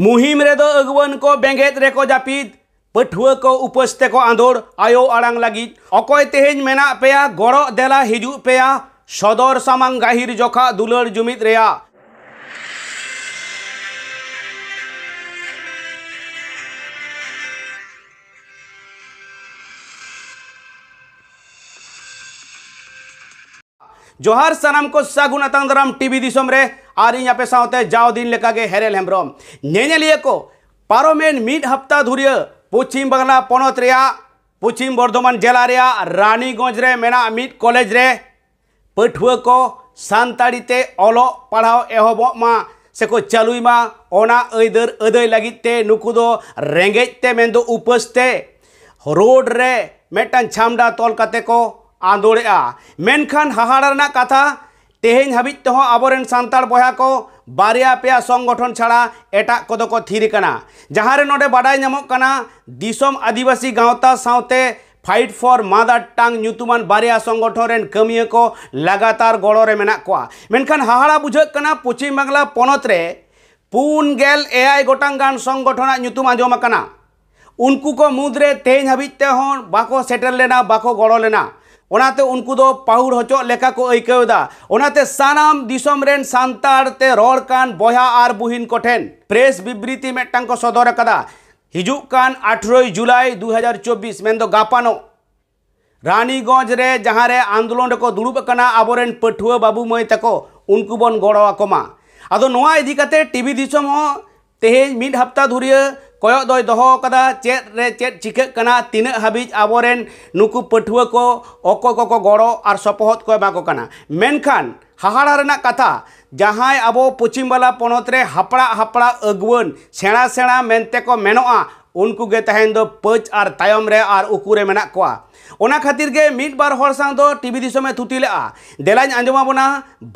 मुहिम रेदो अगुवन को बेंगेत रेको जापीद पठुआ को उपस्ते को आंदोर आयो आड़ लगी अकय तेहेज मेना पे गड़ देला हिजू पे सदर सामांग गाहिर जोखा दुलर जुमित रेया जोहार सनाम को सागुन दराम टीवी दिसम रे और यहाँ पे साथ जाओदीन लेखा गे हेरल हेम्ब्रम नेलिए को पारमें मिद हप्ता धुरिया पश्चिम बांगला पनत पश्चिम बर्धमान जिला रानीगंज मिद कलेज पठुआ को सानीते अल पढ़ा एहब से को चालुमा ईदर आदय लगते नुकूद रेगेजते उपस्ते रोड रे मेटन छामडा तल को आंदोड़ा मेखान हहाड़ा कथा तेहेन हबिज तह आबोरें सानतार बया को बारिया पे संगठन छाड़ा एटा कोदो को थिर कना जहां रे नोडे आदिवासी गावता सावते फाइट फॉर मादार टांग नुतुमान बारिया संगठन रेन कमिये को लगातार गड़ो रे मेना हाहाड़ा बुझे पश्चिम बांग्ला पनत पुन गल एय गोटांग गान संगठन आजम उनको मुद्रे तेहेन हबिज तह बाको सेटल लेना बाको गड़ो लेना ᱚᱱᱟᱛᱮ ᱩᱱᱠᱩ ᱫᱚ ᱯᱟᱹᱦᱩᱲ ᱦᱚᱪᱚᱜ ᱞᱮᱠᱟ ᱠᱚ ᱟᱹᱭᱠᱟᱹᱣᱫᱟ ᱚᱱᱟᱛᱮ ᱥᱟᱱᱟᱢ ᱫᱤᱥᱚᱢ ᱨᱮᱱ ᱥᱟᱱᱛᱟᱲ ᱛᱮ ᱨᱚᱲ ᱠᱟᱱ ᱵᱚᱭᱦᱟ ᱟᱨ ᱵᱩᱦᱤᱱ ᱠᱚᱴᱷᱮᱱ ᱯᱨᱮᱥ ᱵᱤᱵᱨᱤᱛᱤ ᱢᱤᱫᱴᱟᱝ ᱠᱚ ᱥᱚᱫᱚᱨ ᱟᱠᱟᱫᱟ ᱦᱤᱡᱩᱜ ᱠᱟᱱ 18 ᱡᱩᱞᱟᱭ 2024 ᱢᱮᱱᱫᱚ ᱜᱟᱯᱟᱱᱚᱜ रानीगंज रे जहाँ रे आंदोलन को दुड़बना अब पठुआ बाबू मई तक उनको बन गड़ोमा अद इदी टीवी दिसम तेज मिड हफ्ता धुरिया ᱠᱚᱭᱚᱜ ᱫᱚᱭ ᱫᱚᱦᱚ ᱟᱠᱟᱫᱟ ᱪᱮᱫ ᱨᱮ ᱪᱮᱫ ᱪᱤᱠᱟᱹᱜ ᱠᱟᱱᱟ ᱛᱤᱱᱟᱹᱜ ᱦᱟᱹᱵᱤᱡ ᱟᱵᱚᱨᱮᱱ ᱱᱩᱠᱩ ᱯᱟᱹᱴᱷᱩᱣᱟᱹ ᱠᱚ ᱚᱠᱚᱭ ᱠᱚᱠᱚ ᱜᱚᱲᱚ ᱟᱨ ᱥᱚᱯᱚᱦᱚᱫ ᱠᱚ ᱮᱢᱟ ᱠᱚ ᱠᱟᱱᱟ ᱢᱮᱱᱠᱷᱟᱱ ᱦᱟᱦᱟᱲᱟ ᱨᱮᱱᱟᱜ ᱠᱟᱛᱷᱟ ᱡᱟᱦᱟᱸᱭ ᱟᱵᱚ ᱯᱚᱪᱷᱤᱢᱵᱟᱞᱟ ᱯᱚᱱᱚᱛ ᱨᱮ ᱦᱟᱯᱲᱟᱜ ᱦᱟᱯᱲᱟᱜ ᱟᱹᱜᱩᱣᱟᱹᱱ ᱥᱮᱬᱟ ᱥᱮᱬᱟ ᱢᱮᱱᱛᱮ ᱠᱚ ᱢᱮᱱᱚᱜᱼᱟ उनको गे पच और तायम रे और उकुरे मेना खातिर गे मिट बार हर सा टीवी दिसो में थुती लेआ देलाज अंजमा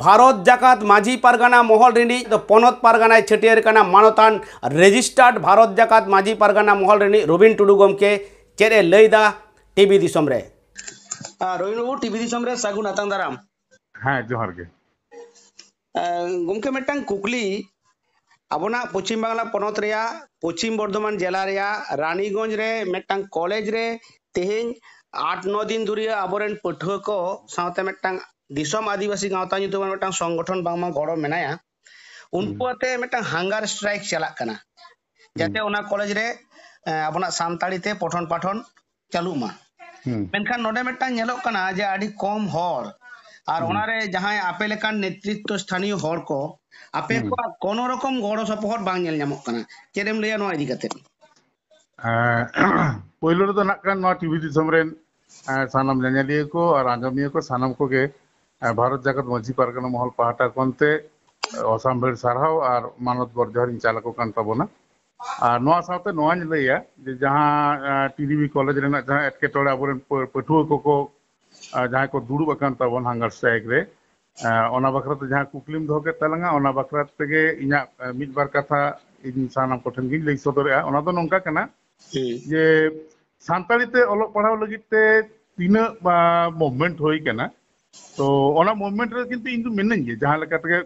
भारत जकत माझी पारगाना महल रिनी पनत पारगाना छटियर मानतान रेजिस्टार्ड भारत जकत माझी पारगाना महल रिनी रोबिन टुडू गमके चेहरे लैदा टीवी दिसम रे रोबिन बाबू टीवी दिसम रे सागुन आतांग दाराम हां जोहार गे गमके मेटांग कुकली अब पश्चिम बांगला पनत पश्चिम बर्धमान जिला रानीगंज मेटा कलेज रे तेहेन आठ नौ दिन दूरिया अब पठुआ को साथ दिसम आदिवासी गांवता मेटा संगठन बा गड़ मे उनकते मेटा हांगार स्ट्राइक चलना जाते हम्म। कॉलेज रे अब सानी पठन पाठन चालू मा हम्म। ना नाटा जे कम हर और हम्म। जहां आपेलेकान नेतृत्व स्थानीय हर को ᱟᱯᱮ ᱠᱚᱣᱟᱜ ᱠᱳᱱᱳ ᱨᱚᱠᱚᱢ ᱜᱚᱲᱚ ᱥᱚᱯᱚᱦᱚᱫ ᱵᱟᱝ ᱧᱮᱞ ᱧᱟᱢᱚᱜ ᱠᱟᱱᱟ ᱪᱮᱫ ᱮᱢ ᱞᱟᱹᱭᱟ ᱱᱚᱣᱟ ᱤᱫᱤ ᱠᱟᱛᱮᱫ ᱯᱳᱭᱞᱳ ᱨᱮᱫᱚ ᱱᱟᱜ ᱠᱷᱟᱱ ᱱᱚᱣᱟ ᱴᱤᱵᱷᱤ ᱫᱤᱥᱚᱢ ᱨᱮᱱ ᱥᱟᱱᱟᱢ ᱧᱮᱧᱮᱞᱤᱭᱟᱹ ᱠᱚ ᱟᱨ ᱟᱸᱡᱚᱢᱤᱭᱟᱹ ᱠᱚ ᱥᱟᱱᱟᱢ ᱠᱚᱜᱮ ᱵᱷᱟᱨᱚᱛ ᱡᱟᱠᱟᱛ ᱢᱟᱺᱡᱷᱤ ᱯᱟᱨᱜᱟᱱᱟ ᱢᱚᱦᱚᱞ ᱯᱟᱦᱴᱟ ᱠᱷᱚᱱᱛᱮ ᱚᱥᱟᱢᱵᱷᱮᱲ ᱥᱟᱨᱦᱟᱣ ᱟᱨ ᱢᱟᱱᱚᱛ ᱵᱚᱨᱡᱚᱦᱟᱨᱤᱧ ᱪᱟᱞ ᱟᱠᱚ ᱠᱟᱱ ᱛᱟᱵᱚᱱᱟ ᱟᱨ ᱱᱚᱣᱟ ᱥᱟᱶᱛᱮ ᱱᱚᱣᱟᱧ ᱞᱟᱹᱭᱟ ᱡᱮ ᱡᱟᱦᱟᱸ ᱴᱤᱰᱤᱵᱤ ᱠᱚᱞᱮᱡᱽ ᱨᱮᱱᱟᱜ ᱡᱟᱦᱟᱸ ᱮᱴᱠᱮᱴᱚᱬᱮ ᱟᱵᱚᱨᱮᱱ ᱯᱟᱹᱴᱷᱩᱣᱟᱹ ᱠᱚᱠᱚ ᱡᱟᱦᱟᱸᱭ ᱠᱚ ᱫᱩᱲᱩᱵ ᱟᱠᱟᱱ ᱛᱟᱵᱚᱱ ᱦᱟᱝᱜᱟᱨ ᱥᱴᱨᱟᱭᱤᱠ ᱨᱮ ᱚᱱᱟ ᱵᱟᱠᱷᱨᱟᱛᱮ ᱡᱟᱦᱟᱸ ᱠᱩᱠᱞᱤᱢ ᱫᱚᱦᱚ ᱠᱮᱫ ᱛᱟᱞᱟᱝᱟ ᱚᱱᱟ ᱵᱟᱠᱷᱨᱟ ᱛᱮᱜᱮ ᱤᱧᱟᱹᱜ ᱢᱤᱫ ᱵᱟᱨ ᱠᱟᱛᱷᱟ ᱤᱧ ᱥᱟᱱᱟᱢ ᱠᱚᱴᱷᱮᱱ ᱜᱤᱧ ᱞᱟᱹᱭ ᱥᱚᱫᱚᱨᱮᱜᱼᱟ ᱚᱱᱟ ᱫᱚ ᱱᱚᱝᱠᱟ ᱠᱟᱱᱟ ᱡᱮ ᱥᱟᱱᱛᱟᱲᱤ ᱛᱮ ᱚᱞᱚᱜ ᱯᱟᱲᱦᱟᱣ ᱞᱟᱹᱜᱤᱫ ᱛᱮ ᱛᱤᱱᱟᱹᱜ ᱵᱟ ᱢᱩᱵᱷᱢᱮᱱᱴ ᱦᱩᱭ ᱠᱟᱱᱟ ᱛᱚ ᱚᱱᱟ ᱢᱩᱵᱷᱢᱮᱱᱴ ᱨᱮ ᱠᱤᱱᱛᱩ ᱤᱧ ᱫᱚ ᱢᱤᱱᱟᱹᱧ ᱜᱮ ᱡᱟᱦᱟᱸ ᱞᱮᱠᱟ ᱛᱮᱜᱮ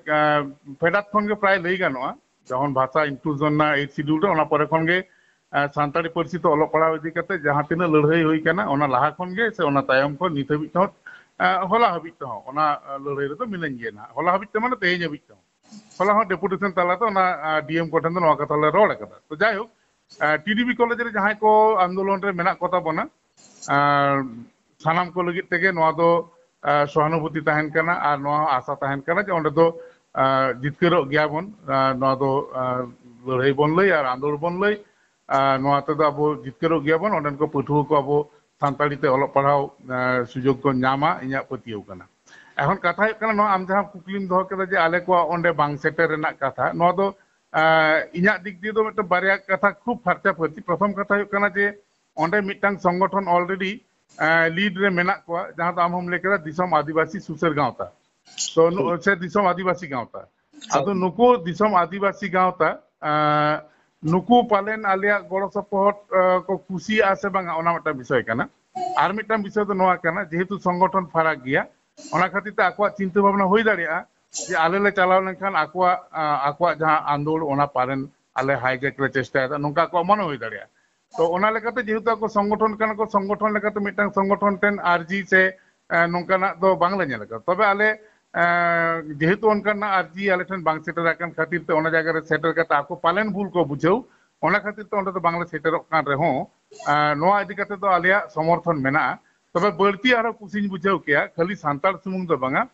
ᱯᱷᱮᱰᱟᱛ ᱠᱷᱚᱱ ᱜᱮ ᱯᱨᱟᱭ ᱞᱟᱹᱭ ᱜᱟᱱᱚᱜᱼᱟ ᱡᱚᱠᱷᱚᱱ ᱵᱷᱟᱥᱟ ᱤᱱᱠᱞᱩᱡᱚᱱ ᱨᱮᱱᱟᱜ ᱮᱭᱤᱴ ᱥᱤᱰᱩᱞ ᱚᱱᱟ ᱯᱚᱨᱮ ᱠᱷᱚᱱ ᱜᱮ ᱥᱟᱱᱛᱟᱲᱤ ᱯᱟᱹᱨᱥᱤ ᱛᱮ ᱚᱞᱚᱜ ᱯᱟᱲᱦᱟᱣ ᱤᱫᱤ ᱠᱟᱛᱮ ᱡᱟᱦᱟᱸ ᱛᱤᱱᱟᱹᱜ ᱞᱟᱹᱲᱦᱟᱹᱭ ᱦᱩᱭ ᱠᱟᱱᱟ ᱚᱱᱟ ᱞᱟᱦᱟ ᱠᱷᱚᱱ ᱜᱮ ᱥᱮ ᱚᱱᱟ ᱛᱟᱭᱚᱢ ᱠᱷᱚᱱ ᱱᱤᱛ ᱦᱟᱹᱵᱤᱡ ᱛᱮᱦᱚᱸ ᱦᱚᱞᱟ ᱦᱟᱹᱵᱤᱡ ᱛᱮᱦᱚᱸ ᱚᱱᱟ ᱞᱟᱹᱲᱦᱟᱹᱭ ᱨᱮᱫᱚ ᱢᱤᱱᱟᱹᱧ ᱜᱮᱭᱟ ᱱᱟᱜ ᱦᱚᱞᱟ ᱦᱟᱹᱵᱤᱡ ᱛᱮ ᱢᱟᱱᱮ ᱛᱮᱦᱮᱧ ᱦᱟᱹᱵᱤᱡ ᱛᱮᱦᱚᱸ ᱦᱚᱞᱟ ᱦᱚᱸ ᱰᱮᱯᱩᱴᱮᱥᱚᱱ ᱛᱟᱞᱟᱛᱮ ᱚᱱᱟ ᱰᱤᱮᱢ ᱠᱚᱴᱷᱮᱱ ᱫᱚ ᱱᱚᱣᱟ ᱠᱟᱛᱷᱟ ᱞᱮ ᱨᱚᱲ ᱟᱠᱟᱫᱟ ᱛᱚ ᱡᱟᱭᱦᱳᱠ ᱴᱤᱰᱤᱵᱤ ᱠᱚᱞᱮᱡᱽ ᱨᱮ ᱡᱟᱦᱟᱸᱭ ᱠᱚ ᱟᱱᱫᱳᱞᱚᱱ ᱨᱮ ᱢᱮᱱᱟᱜ ᱠᱚᱛᱟ ᱵᱚᱱᱟ ᱥᱟᱱᱟᱢ ᱠᱚ ᱞᱟᱹᱜᱤᱫ ᱛᱮᱜᱮ ᱱᱚᱣᱟ ᱫᱚ ᱥᱚᱦᱟᱱᱩᱵᱷᱩᱛᱤ ᱛᱟᱦᱮᱱ ᱠᱟᱱᱟ ᱟᱨ ᱱᱚᱣᱟ ᱦᱚᱸ ᱟᱥᱟ ᱛᱟᱦᱮᱱ ᱠᱟᱱᱟ ᱡᱮ ᱚᱸᱰᱮ ᱫᱚ ᱡᱤᱛᱠᱟᱹᱨᱚᱜ ᱜᱮᱭᱟᱵᱚᱱ ᱱᱚᱣᱟ ᱫᱚ ᱞᱟᱹᱲᱦᱟᱹᱭ ᱵᱚᱱ ᱞᱟᱹᱭ ᱟᱨ ᱟᱸᱫᱳᱲ ᱵᱚᱱ ᱞᱟᱹᱭ ᱱᱚᱣᱟ ᱛᱮᱫᱚ ᱟᱵᱚ ᱡᱤᱛᱠᱟᱹᱨᱚᱜ ᱜᱮᱭᱟᱵᱚᱱ ᱚᱸᱰᱮᱱ ᱠᱚ ᱯᱟᱹᱴᱷᱩᱣᱟᱹ ᱠᱚ ᱟᱵᱚ ᱥᱟᱱᱛᱟᱲᱤ ᱛᱮ ᱚᱞᱚᱜ ᱯᱟᱲᱦᱟᱣ ᱥᱩᱡᱳᱜᱽ ᱠᱚ ᱧᱟᱢᱟ ᱤᱧᱟᱹᱜ ᱯᱟᱹᱛᱭᱟᱹᱣ ᱠᱟᱱᱟ ᱮᱠᱷᱚᱱ ᱠᱟᱛᱷᱟ ᱦᱩᱭᱩᱜ ᱠᱟᱱᱟ ᱱᱚᱣᱟ ᱟᱢ ᱡᱟᱦᱟᱸ ᱠᱩᱠᱞᱤᱢ ᱫᱚᱦᱚ ᱠᱮᱫᱟ ᱡᱮ ᱟᱞᱮ ᱠᱚᱣᱟᱜ ᱚᱸᱰᱮ ᱵᱟᱝ ᱥᱮᱴᱮᱨ ᱨᱮᱱᱟᱜ ᱠᱟᱛᱷᱟ ᱱᱚᱣᱟ ᱫᱚ ᱤᱧᱟᱹᱜ ᱫᱤᱠ ᱫᱤᱭᱮ ᱫᱚ ᱢᱤᱫᱴᱟᱝ ᱵᱟᱨᱭᱟ ᱠᱟᱛᱷᱟ ᱠᱷᱩᱵ ᱯᱷᱟᱨᱪᱟ ᱯᱷᱟᱨᱪᱤ ᱯᱨᱚᱛᱷᱚᱢ ᱠᱟᱛᱷᱟ ᱦᱩᱭᱩᱜ ᱠᱟᱱᱟ ᱡᱮ ᱚᱸᱰᱮ ᱢᱤᱫᱴᱟᱝ ᱥᱚᱝᱜᱚᱴᱷᱚᱱ ᱚᱞᱨᱮᱰᱤ ᱞᱤᱰ ᱨᱮ ᱢᱮᱱᱟᱜ ᱠᱚᱣᱟ ᱡᱟᱦᱟᱸ ᱫᱚ ᱟᱢ ᱦᱚᱸᱢ ᱞᱟᱹᱭ ᱠᱮᱫᱟ ᱫᱤᱥᱚᱢ ᱟᱹᱫᱤᱵᱟᱹᱥᱤ ᱥᱩᱥᱟᱹᱨ ᱜᱟᱶᱛᱟ ᱛᱚ ᱥᱮ ᱫᱤᱥᱚᱢ ᱟᱹᱫᱤᱵᱟᱹᱥᱤ ᱜᱟᱶᱛᱟ ᱟᱫᱚ ᱱᱩᱠᱩ ᱫᱤᱥᱚᱢ ᱟᱹᱫᱤᱵᱟᱹᱥᱤ ᱜᱟᱶᱛᱟ ᱱᱩᱠᱩ ᱯᱟᱞᱮᱱ ᱟᱞᱮᱭᱟᱜ ᱜᱚᱲᱚ ᱥᱚᱯᱚᱦᱚᱫ ᱠᱚ ᱠᱩᱥᱤᱭᱟᱜᱼᱟ ᱥᱮ ᱵᱟᱝᱟ ᱚᱱᱟ ᱢᱤᱫᱴᱟᱝ ᱵᱤᱥᱚᱭ ᱠᱟᱱᱟ ᱟᱨ ᱢᱤᱫᱴᱟᱝ ᱵᱤᱥᱚᱭ ᱫᱚ ᱱᱚᱣᱟ ᱠᱟᱱᱟ ᱡᱮᱦᱮᱛᱩ ᱥᱚᱝᱜᱚᱴᱷᱚᱱ ᱯᱷᱟᱨᱟᱠ ᱜᱮᱭᱟ ᱚᱱᱟ ᱠᱷᱟᱹᱛᱤᱨ ᱛᱮ ᱟᱠᱚᱣᱟᱜ ᱪᱤᱱᱛᱟᱹ ᱵᱷᱟᱵᱱᱟ ᱦᱩᱭ ᱫᱟᱲᱮᱭᱟᱜᱼᱟ ᱡᱮ ᱟᱞᱮ ᱞᱮ ᱪᱟᱞᱟᱣ ᱞᱮᱱᱠᱷᱟᱱ ᱟᱠᱚᱣᱟᱜ ᱟᱠᱚᱣᱟᱜ ᱡᱟᱦᱟᱸ ᱟᱸᱫᱳᱲ ᱚᱱᱟ ᱯᱟᱞᱮᱱ ᱟᱞᱮ ᱦᱟᱭᱡᱮᱠ ᱞᱮ ᱪᱮᱥᱴᱟᱭᱮᱫᱟ ᱱᱚᱝᱠᱟ ᱟᱠᱚᱣᱟᱜ ᱢᱚᱱᱮ ᱦᱩᱭ ᱫᱟᱲᱮᱭᱟᱜᱼᱟ ᱛᱚ ᱚᱱᱟ ᱞᱮᱠᱟᱛᱮ ᱡᱮᱦᱮᱛᱩ ᱟᱠᱚ ᱥᱚᱝᱜᱚᱴᱷᱚᱱ ᱠᱟᱱᱟ ᱠᱚ ᱥᱚᱝᱜᱚᱴᱷᱚᱱ ᱞᱮᱠᱟᱛᱮ ᱢᱤᱫᱴᱟᱝ ᱥᱚᱝᱜᱚᱴᱷᱚᱱ ᱴᱷᱮᱱ ᱟᱨᱡᱤ ᱥᱮ ᱱᱚᱝᱠᱟᱱᱟᱜ ᱫᱚ ᱵᱟᱝᱞᱮ ᱧᱮᱞ ᱟᱠᱟᱫᱟ ᱛᱚᱵᱮ ᱟᱞᱮ जेहेतु अर्जी ना आरजी सेटर खातिर तो सेटर पालन भूल को बुझे खातिर तो उन्हें तो बांग्ला सेटर का रहो तो तो समर्थन में तब बढ़ती आरो कुसिंग बुझो क्या खाली सांताल सुमंग तो बंगा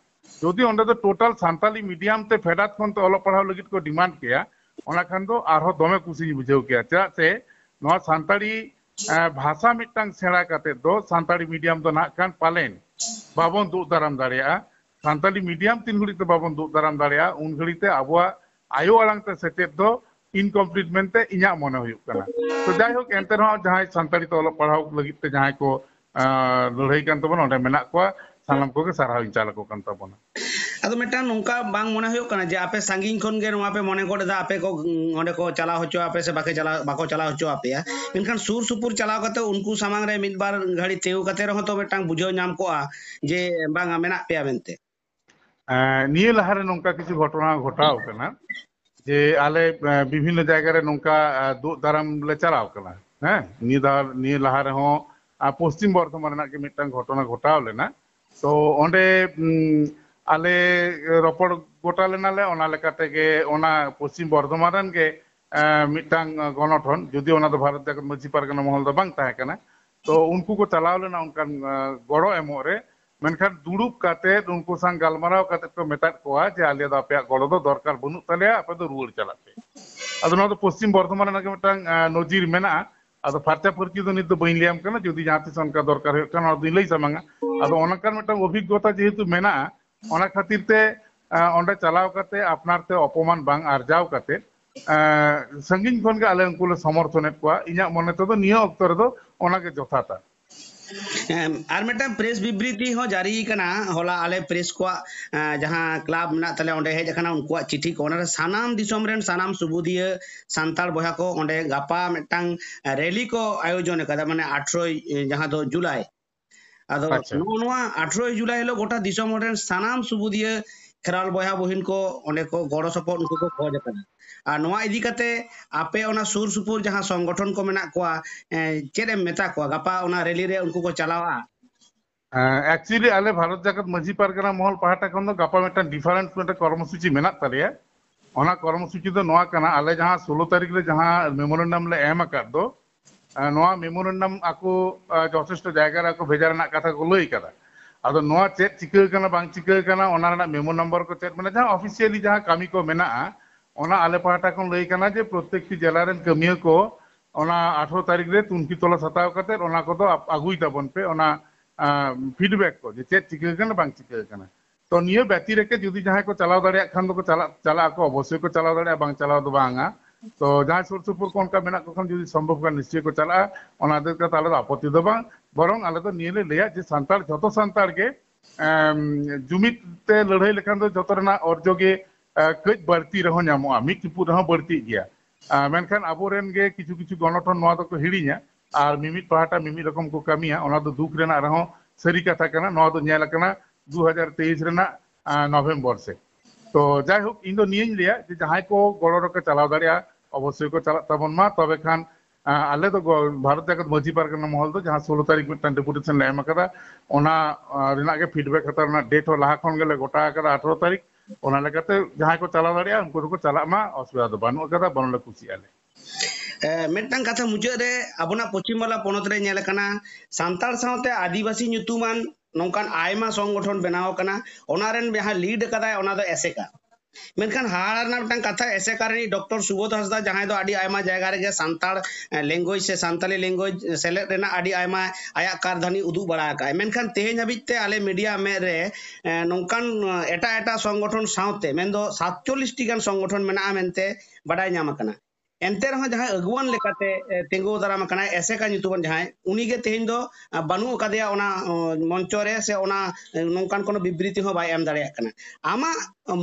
जो दी उन्हें तो टोटल सांताली मीडियम ते फैडात कौन तो अलग पढ़ाव को डिमांड किया उन्हें खान तो आरो दो क्या चला से नौ भाषा मिट्टांग सेना करते दो सांताली मीडियम तो ना कान पालेन बाबों दो दरम सानताली मीडियम तीन घड़ी बाबन दूब दाराम दाड़ा उन घड़ी अब आयो आड़ांग सेचेद दो मनते इना मन होना तो जैक एनते जहाँ सानताली तो पढ़ाव लगे जहाँ को लड़ाई तब को सारा चालान तब अब मेटा नौका बांग मने जे आपे सांगिंग खन गे नोआ आपे को चला होचो आपे से बाके चला बाको चला होचो आपे मेनखान सुर सुपुर चला कते उनको सामांग रे मिद बार घड़ी तेउ कते रहो तो मेटा बुझो नाम को जे बांगा मेना पे मेनते निये नौका किसी घटना घटाव जे आले विभिन्न जगह रे नौका दो दाराम ले चलाव करना पश्चिम बर्धमान घटना घटाव लेना तो ओंडे आले रपड़ गोटा लेना पश्चिम बर्धमान के मिटन गणठन जदि भारत जाकर मजी पारगना महल तो उनको को चलाव लेना उनका गड़ो एमोरे ᱢᱮᱱᱠᱷᱟᱱ ᱫᱩᱲᱩᱵ ᱠᱟᱛᱮ ᱩᱱᱠᱩ ᱥᱟᱝ ᱜᱟᱞᱢᱟᱨᱟᱣ ᱠᱟᱛᱮ ᱠᱚ ᱢᱮᱛᱟᱫ ᱠᱚᱣᱟ ᱡᱮ ᱟᱞᱮ ᱫᱚ ᱟᱯᱮᱭᱟᱜ ᱜᱚᱲᱚ ᱫᱚ ᱫᱚᱨᱠᱟᱨ ᱵᱟᱹᱱᱩᱜ ᱛᱟᱞᱮᱭᱟ ᱟᱯᱮ ᱫᱚ ᱨᱩᱣᱟᱹᱲ ᱪᱟᱞᱟᱜ ᱯᱮ ᱟᱫᱚ ᱱᱚᱣᱟ ᱫᱚ ᱯᱚᱥᱪᱤᱢ ᱵᱚᱨᱫᱷᱚᱢᱟᱱ ᱨᱮᱱᱟᱜ ᱢᱤᱫᱴᱟᱝ ᱱᱚᱡᱤᱨ ᱢᱮᱱᱟᱜᱼᱟ ᱟᱫᱚ ᱯᱷᱟᱨᱪᱟ ᱯᱷᱟᱨᱪᱤ ᱫᱚ ᱱᱤᱛ ᱫᱚ ᱵᱟᱹᱧ ᱞᱟᱹᱭᱟᱢ ᱠᱟᱱᱟ ᱡᱩᱫᱤ ᱡᱟᱦᱟᱸ ᱛᱤᱥ ᱚᱱᱠᱟ ᱫᱚᱨᱠᱟর ᱦᱩᱭᱩᱜ ᱠᱷᱟᱱ ᱚᱱᱟ ᱫᱚᱧ ᱞᱟᱹᱭ ᱥᱟᱢᱟᱝᱟ ᱟᱫᱚ ᱚᱱᱠᱟᱱ ᱢᱤᱫᱴᱟᱝ ᱚᱵᱷᱤᱜᱽᱜᱚᱛᱟ ᱡᱮᱦᱮᱛᱩ ᱢᱮᱱᱟᱜᱼᱟ ᱚᱱᱟ ᱠᱷᱟᱹᱛᱤᱨ ᱛᱮ ᱚᱸᱰᱮ ᱪᱟᱞᱟᱣ ᱠᱟᱛᱮ ᱟᱯᱱᱟᱨ ᱛᱮ ᱚᱯᱚᱢᱟᱱ ᱵᱟᱝ ᱟᱨᱡᱟᱣ ᱠᱟᱛᱮ ᱥᱟᱺᱜᱤᱧ ᱠᱷᱚᱱ ᱜᱮ ᱟᱞᱮ ᱩᱱᱠᱩ ᱞᱮ ᱥᱚᱢᱚᱨᱛᱷᱚᱱᱮᱫ ᱠᱚᱣᱟ ᱤᱧᱟᱹᱜ ᱢᱚᱱᱮ ᱛᱮᱫᱚ ᱱᱤᱭᱟᱹ ᱚᱠᱛᱚ ᱨᱮᱫᱚ ᱚᱱᱟᱜᱮ ᱡᱚᱛᱷᱟᱛᱟ ᱟᱨ ᱢᱤᱫᱴᱟᱝ ᱯᱨᱮᱥ ᱵᱤᱵᱨᱤᱛᱤ ᱦᱚᱸ ᱡᱟᱹᱨᱤ ᱟᱠᱟᱱᱟ ᱦᱚᱞᱟ ᱟᱞᱮ ᱯᱨᱮᱥ ᱠᱚᱣᱟᱜ ᱡᱟᱦᱟᱸ ᱠᱞᱟᱵ ᱢᱮᱱᱟᱜ ᱛᱟᱞᱮ ᱚᱸᱰᱮ ᱦᱮᱡ ᱟᱠᱟᱱᱟ ᱩᱱᱠᱩᱣᱟᱜ ᱪᱤᱴᱷᱤ ᱠᱚ ᱚᱱᱟᱨᱮ ᱥᱟᱱᱟᱢ ᱫᱤᱥᱚᱢ ᱨᱮᱱ ᱥᱟᱱᱟᱢ ᱥᱩᱵᱩᱫᱤᱭᱟᱹ ᱥᱟᱱᱛᱟᱲ ᱵᱚᱭᱦᱟ ᱠᱚ ᱚᱸᱰᱮ ᱜᱟᱯᱟ ᱢᱤᱫᱴᱟᱝ ᱨᱮᱞᱤ ᱠᱚ ᱟᱭᱳᱡᱚᱱ ᱟᱠᱟᱫᱟ ᱢᱟᱱᱮ ᱟᱴᱷᱨᱚᱭ ᱡᱟᱦᱟᱸ ᱫᱚ ᱡᱩᱞᱟᱭ ᱟᱫᱚ ᱱᱚᱜᱼᱚ ᱱᱚᱣᱟ ᱟᱴᱷᱨᱚᱭ ᱡᱩᱞᱟᱭ ᱦᱤᱞᱳᱜ ᱜᱚᱴᱟ ᱫᱤᱥᱚᱢ ᱨᱮᱱ ᱥᱟᱱᱟᱢ ᱥᱩᱵᱩᱫᱤᱭᱟᱹ ᱠᱷᱮᱨᱣᱟᱞ ᱵᱚᱭᱦᱟ ᱵᱚᱦᱤᱱ ᱠᱚ ᱚᱸᱰᱮ ᱠᱚ ᱜᱚᱲᱚ ᱥᱚᱯᱚᱦᱚᱫ ᱩᱱᱠᱩ ᱠᱚ ᱠᱷᱚᱡ ᱟᱠᱟᱱᱟ ᱟᱨ ᱱᱚᱣᱟ ᱤᱫᱤ ᱠᱟᱛᱮ ᱟᱯᱮ ᱚᱱᱟ ᱥᱩᱨ ᱥᱩᱯᱩᱨ ᱡᱟᱦᱟᱸ ᱥᱚᱝᱜᱚᱴᱷᱚᱱ ᱠᱚ ᱢᱮᱱᱟᱜ ᱠᱚᱣᱟ ᱪᱮᱫ ᱮᱢ ᱢᱮᱛᱟ ᱠᱚᱣᱟ ᱜᱟᱯᱟ ᱚᱱᱟ ᱨᱮᱞᱤ ᱨᱮ ᱩᱱᱠᱩ ᱠᱚ ᱪᱟᱞᱟᱣᱟ एक्चुअली अले भारत जगत मजी पारगना महल पाहटा खन दो गपा मिटा डिफरेंट मिटा कर्मसूची मेना तले ᱚᱱᱟ ᱠᱚᱨᱢᱚᱥᱩᱪᱤ ᱫᱚ ᱱᱚᱣᱟ ᱠᱟᱱᱟ ᱟᱞᱮ ᱡᱟᱦᱟᱸ 16 ᱛᱟᱹᱨᱤᱠᱷ ᱨᱮ ᱡᱟᱦᱟᱸ ᱢᱮᱢᱳᱨᱮᱱᱰᱟᱢ ᱞᱮ ᱮᱢ ᱟᱠᱟᱫ ᱫᱚ ᱱᱚᱣᱟ ᱢᱮᱢᱳᱨᱮᱱᱰᱟᱢ ᱟᱠᱚ ᱡᱚᱛᱷᱮᱥᱴᱚ ᱡᱟᱭᱜᱟ ᱨᱮ ᱟᱠᱚ ᱵᱷᱮᱡᱟ ᱨᱮᱱᱟᱜ ᱠᱟᱛᱷᱟ ᱠᱚ ᱞᱟᱹᱭ ᱟᱠᱟᱫᱟ ᱟᱫᱚ ᱱᱚᱣᱟ ᱪᱮᱫ ᱪᱤᱠᱟᱹ ᱠᱟᱱᱟ ᱵᱟᱝ ᱪᱤᱠᱟᱹ ᱠᱟᱱᱟ ᱚᱱᱟ ᱨᱮᱱᱟᱜ ᱢᱮᱢᱳ ᱱᱟᱢᱵᱟᱨ ᱠᱚ ᱪᱮᱫ ᱢᱟᱱᱮ ᱡᱟᱦᱟᱸ ᱚᱯᱷᱤᱥᱤᱭᱟᱞᱤ ᱡᱟᱦᱟᱸ ᱠᱟᱹᱢᱤ ᱠᱚ ᱢᱮᱱᱟᱜᱼᱟ ᱚᱱᱟ ᱟᱞᱮ ᱯᱟᱦᱴᱟ ᱠᱷᱚᱱ ᱞᱟᱹᱭ ᱠᱟᱱᱟ ᱡᱮ ᱯᱨᱚᱛᱮᱠᱴᱤ ᱡᱮᱞᱟ ᱨᱮᱱ ᱠᱟᱹᱢᱤᱭᱟᱹ ᱠᱚ ᱚᱱᱟ ᱟᱴᱷᱨᱚ ᱛᱟᱹᱨᱤᱠᱷ ᱨᱮ ᱛᱩᱱᱠᱤ ᱛᱚᱞᱟᱥ ᱦᱟᱛᱟᱣ ᱠᱟᱛᱮᱫ ᱚᱱᱟ ᱠᱚᱫᱚ ᱟᱹᱜᱩᱭ ᱛᱟᱵᱚᱱ ᱯᱮ ᱚᱱᱟ ᱯᱷᱤᱰᱵᱮᱠ ᱠᱚ ᱡᱮ ᱪᱮᱫ ᱪᱤᱠᱟᱹ ᱠᱟᱱᱟ ᱵᱟᱝ ᱪᱤᱠᱟᱹ ᱠᱟᱱᱟ ᱛᱚ ᱱᱤᱭᱟᱹ ᱵᱮᱛᱤ ᱨᱮᱠᱮ ᱡᱩᱫᱤ ᱡᱟᱦᱟᱸᱭ ᱠᱚ ᱪᱟᱞᱟᱣ ᱫᱟᱲᱮᱭᱟᱜ ᱠᱷᱟᱱ ᱫᱚᱠᱚ ᱪᱟᱞᱟᱜ ᱪᱟᱞᱟᱜ ᱟᱠᱚ ᱚᱵᱚᱥᱥᱳᱭ ᱠᱚ ᱪᱟᱞᱟᱣ ᱫᱟᱲᱮᱭᱟᱜᱼᱟ ᱵᱟᱝ ᱪᱟᱞᱟᱣ ᱫᱚ ᱵᱟᱝᱟ ᱛᱚ ᱡᱟᱦᱟᱸᱭ ᱥᱩᱨ ᱥᱩᱯᱩᱨ ᱠᱚ ᱚᱱᱠᱟ ᱢᱮᱱᱟᱜ ᱠᱚ ᱠᱷᱟᱱ ᱡᱩᱫᱤ ᱥᱚᱢᱵᱷᱚᱵ ᱠᱷᱟᱱ ᱱᱤᱥᱪᱚᱭ ᱠᱚ ᱪᱟᱞᱟᱜᱼᱟ ᱚᱱᱟ ᱠᱷᱟᱹᱛᱤᱨ ᱛᱮ ᱛᱟᱦᱚᱞᱮ ᱫᱚ ᱟᱯᱚᱛᱛᱤ ᱫᱚ ᱵᱟᱝ बर नियले अं, अं, अं, तो तो तो लिया जे सानता जो सानता जुमितते लड़ाई लेखान जो अर्जे रहा बाड़ी रहे मी चुपुद बाड़ी मनखान अब कि गणठन को हिड़ा और मिमिद पहाटा मिमिद रकम को कमिया दुख रहा सारी कथा कर दो हजार तेईस नवेम्बर से तो जैक इन नियेज लिया जहां को गड़ो रे चलाव दवश्य को चलाता तब खान आले तो भारत जगत मजी पार्क महल तो जहां सोलह तारीख मिट्टन डेपुटी से एम का फीडबैक हतार डेट लहा खे गोटा अठारो तारीख तो को चला दिया उनको को चला मा असुविधा तो बनू का बनले कुछ मेटा कथा मुझे अपना पश्चिम बंगला पेलना सानार आदिवासी नौकान आयमा संगठन बनाव लीड का एसेका ᱢᱮᱱᱠᱷᱟᱱ ᱦᱟᱦᱟᱲᱟ ᱨᱮᱱᱟᱜ ᱢᱤᱫᱴᱟᱝ ᱠᱟᱛᱷᱟ ᱮᱥᱮ ᱠᱟᱨᱚᱱᱤ ᱰᱚᱠᱴᱚᱨ ᱥᱩᱵᱳᱫᱷ ᱦᱟᱸᱥᱫᱟ ᱡᱟᱦᱟᱸᱭ ᱫᱚ ᱟᱹᱰᱤ ᱟᱭᱢᱟ ᱡᱟᱭᱜᱟ ᱨᱮᱜᱮ ᱥᱟᱱᱛᱟᱲ ᱞᱮᱝᱜᱩᱭᱮᱡ ᱥᱮ ᱥᱟᱱᱛᱟᱞᱤ ᱞᱮᱝᱜᱩᱭᱮᱡ ᱥᱮᱞᱮᱫ ᱨᱮᱱᱟᱜ ᱟᱹᱰᱤ ᱟᱭᱢᱟ ᱟᱭᱟᱜ ᱠᱟᱨᱫᱷᱟᱹᱱᱤ ᱩᱫᱩᱜ ᱵᱟᱲᱟ ᱟᱠᱟᱜᱼᱟᱭ ᱢᱮᱱᱠᱷᱟᱱ ᱛᱮᱦᱮᱧ ᱦᱟᱹᱵᱤᱡ ᱛᱮ ᱟᱞᱮ ᱢᱤᱰᱤᱭᱟ ᱢᱮᱫ ᱨᱮ ᱱᱚᱝᱠᱟᱱ ᱮᱴᱟᱜ ᱮᱴᱟᱜ ᱥᱚᱝᱜᱚᱴᱷᱚᱱ ᱥᱟᱶᱛᱮ ᱢᱮᱱᱫᱚ ᱥᱟᱛᱪᱚᱞᱞᱤᱥᱴᱤ ᱜᱟᱱ ᱥᱚᱝᱜᱚᱴᱷᱚᱱ ᱢᱮᱱᱟᱜᱼᱟ ᱢᱮᱱᱛᱮ ᱵᱟᱰᱟᱭ ᱧᱟᱢ ᱟᱠᱟᱱᱟ ᱮᱱᱛᱮ ᱨᱮᱦᱚᱸ ᱡᱟᱦᱟᱸᱭ ᱟᱹᱜᱩᱣᱟᱱ ᱞᱮᱠᱟᱛᱮ ᱛᱤᱸᱜᱩ ᱫᱟᱨᱟᱢ ᱟᱠᱟᱱᱟᱭ ᱮᱥᱮᱠᱟ ᱧᱩᱛᱩᱢᱟᱱ ᱡᱟᱦᱟᱸᱭ ᱩᱱᱤᱜᱮ ᱛᱮᱦᱮᱧ ᱫᱚ ᱵᱟᱹᱱᱩᱜ ᱟᱠᱟᱫᱮᱭᱟ ᱚᱱᱟ ᱢᱚᱧᱪᱚ ᱨᱮ ᱥᱮ ᱚᱱᱟ ᱱᱚᱝᱠᱟᱱ ᱠᱳᱱᱳ ᱵᱤᱵᱨᱤᱛᱤ ᱦᱚᱸ ᱵᱟᱭ ᱮᱢ ᱫᱟᱲᱮᱭᱟᱜ ᱠᱟᱱᱟ ᱟᱢᱟᱜ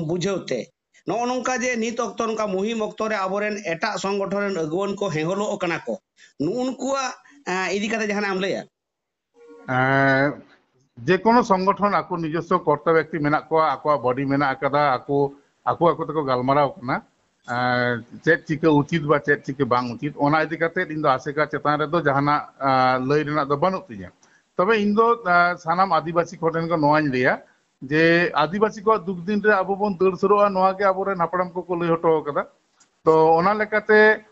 ᱵᱩᱡᱷᱟᱹᱣ ᱛᱮ ᱱᱚᱜᱼᱚ ᱱᱚᱝᱠᱟ ᱡᱮ ᱱᱤᱛ ᱚᱠᱛᱚ ᱱᱚᱝᱠᱟ ᱢᱩᱦᱤᱢ ᱚᱠᱛᱚ ᱨᱮ ᱟᱵᱚᱨᱮᱱ ᱮᱴᱟᱜ ᱥᱚᱝᱜᱚᱴᱷᱚᱱ ᱨᱮᱱ ᱟᱹᱜᱩᱣᱟᱹᱱ ᱠᱚ ᱦᱮᱸᱜᱚᱞᱚᱜ ᱠᱟᱱᱟ ᱠᱚ ᱱᱩᱜᱼᱩ ᱱᱩᱠᱩᱣᱟᱜ ইদি কাতে জাহান আমলেয়া যে কোনো সংগঠন আকো নিজস্ব কর্তা ব্যক্তি মেনা কোয়া আকো বডি মেনা আকাদা আকো আকো আকো তাকো গালমারাও কানা ᱪᱮᱫ ᱪᱤᱠᱟᱹ ᱩᱪᱤᱛ ᱵᱟ ᱪᱮᱫ ᱪᱤᱠᱟᱹ ᱵᱟᱝ ᱩᱪᱤᱛ ᱚᱱᱟ ᱤᱫᱤ ᱠᱟᱛᱮᱫ ᱤᱧ ᱫᱚ ᱟᱥᱮᱠᱟ ᱪᱮᱛᱟᱱ ᱨᱮᱫᱚ ᱡᱟᱦᱟᱱᱟᱜ ᱞᱟᱹᱭ ᱨᱮᱱᱟᱜ ᱫᱚ ᱵᱟᱹᱱᱩᱜ ᱛᱤᱧᱟᱹ ᱛᱚᱵᱮ ᱤᱧ ᱫᱚ ᱥᱟᱱᱟᱢ ᱟᱹᱫᱤᱵᱟᱹᱥᱤ ᱠᱚ ᱴᱷᱮᱱ ᱠᱚ ᱱᱚᱣᱟᱧ ᱞᱟᱹᱭᱟ ᱡᱮ ᱟᱹᱫᱤᱵᱟᱹᱥᱤ ᱠᱚᱣᱟᱜ ᱫᱩᱠ ᱫᱤᱱ ᱨᱮ ᱟᱵᱚ ᱵᱚᱱ ᱫᱟᱹᱲ ᱥᱩᱨᱩᱜᱼᱟ ᱱᱚᱣᱟ ᱜᱮ ᱟᱵᱚᱨᱮᱱ ᱦᱟᱯᱲᱟᱢ ᱠᱚᱠᱚ ᱞᱟᱹᱭ ᱦᱚᱴᱚ ᱟᱠᱟᱫᱟ ᱛᱚ ᱚᱱᱟ ᱞᱮᱠᱟᱛᱮ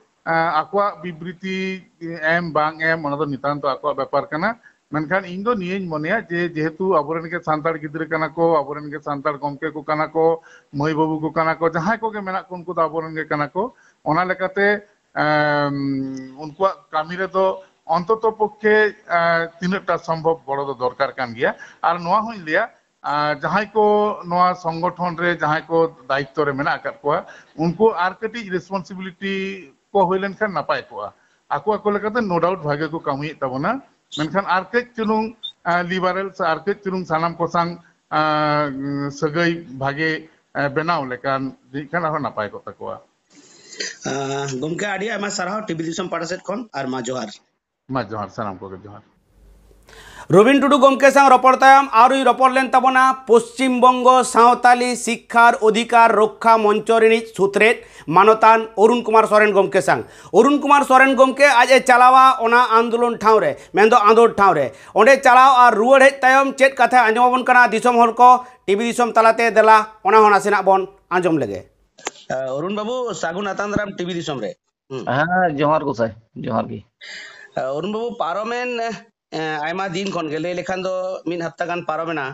ᱟᱠᱚᱣᱟᱜ ᱵᱤᱵᱨᱤᱛᱤ ᱮᱢ ᱵᱟᱝ ᱮᱢ ᱚᱱᱟ ᱫᱚ ᱱᱤᱛᱟᱱᱛᱚ ᱟᱠᱚᱣᱟᱜ ᱵᱮᱯᱟᱨ ᱠᱟᱱᱟ ᱢᱮᱱᱠᱷᱟᱱ ᱤᱧ ᱫᱚ ᱱᱤᱭᱟᱹᱧ ᱢᱚᱱᱮᱭᱟ ᱡᱮ ᱡᱮᱦᱮᱛᱩ ᱟᱵᱚᱨᱮᱱ ᱜᱮ ᱥᱟᱱᱛᱟᱲ ᱜᱤᱫᱽᱨᱟᱹ ᱠᱟᱱᱟ ᱠᱚ ᱟᱵᱚᱨᱮᱱ ᱜᱮ ᱥᱟᱱᱛᱟᱲ ᱜᱚᱢᱠᱮ ᱠᱚ ᱠᱟᱱᱟ ᱠᱚ ᱢᱟᱹᱭ ᱵᱟᱹᱵᱩ ᱠᱚ ᱠᱟᱱᱟ ᱠᱚ ᱡᱟᱦᱟᱸᱭ ᱠᱚᱜᱮ ᱢᱮᱱᱟᱜ ᱠᱚ ᱩᱱᱠᱩ ᱫᱚ ᱟᱵᱚᱨᱮᱱ ᱜᱮ ᱠᱟᱱᱟ ᱠᱚ ᱚᱱᱟ ᱞᱮᱠᱟᱛᱮ ᱩᱱᱠᱩᱣᱟᱜ ᱠᱟᱹᱢᱤ ᱨᱮᱫᱚ অন্তত পক্ষে তিনটা সম্ভব বড় দো দরকার কান গিয়া আর নোয়া হই লিয়া যাহাই কো নোয়া সংগঠন রে যাহাই কো দায়িত্ব রে মেনা আকার কোয়া উনকো আর কটি রেসপন্সিবিলিটি কো হইলেন খান নাপায় কোয়া আকো আকো লেকাতে নো ডাউট ভাগে কো কামিয়ে তাবনা menkan arkek chulung liberal arkek chulung sanam kosang sagai bhage benaw lekan dikan aro napai ko takwa gomke adi ama sarhaw tv disam pada set kon ar ma johar ma johar sanam ko johar Rabin Tudu গমকে সাং রপড়তাম আরই রপড়লেন তাবনা পশ্চিমবঙ্গ সাঁওতালি শিক্ষার অধিকার রক্ষা মঞ্চরিণী সূত্রে মানতান অরুণ কুমার সরেন গমকে সাং অরুণ কুমার সরেন গমকে আজ এ চালাওয়া ওনা আন্দোলন ঠাঁরে মেন আন্দোলন ঠাঁরে ওডে চালাও আর রুয়াড় হেজ তায়ম চেদ কথা আঁজমাবন হল টিভি দিশম তালাতে দেলা ওনা হনা সেনা বন আঁজম লেগে অরুণ বাবু সাগুন আতান্দ্রাম টিভি দিশম রে হ্যাঁ জোহার গোসাই জোহার কি অরুণ বাবু পারমেন ᱟᱭᱢᱟ ᱫᱤᱱ ᱠᱷᱚᱱ ᱜᱮ ᱞᱟᱹᱭ ᱞᱮᱠᱷᱟᱱ ᱫᱚ ᱢᱤᱫ ᱦᱟᱯᱛᱟ ᱜᱟᱱ ᱯᱟᱨᱚᱢᱮᱱᱟ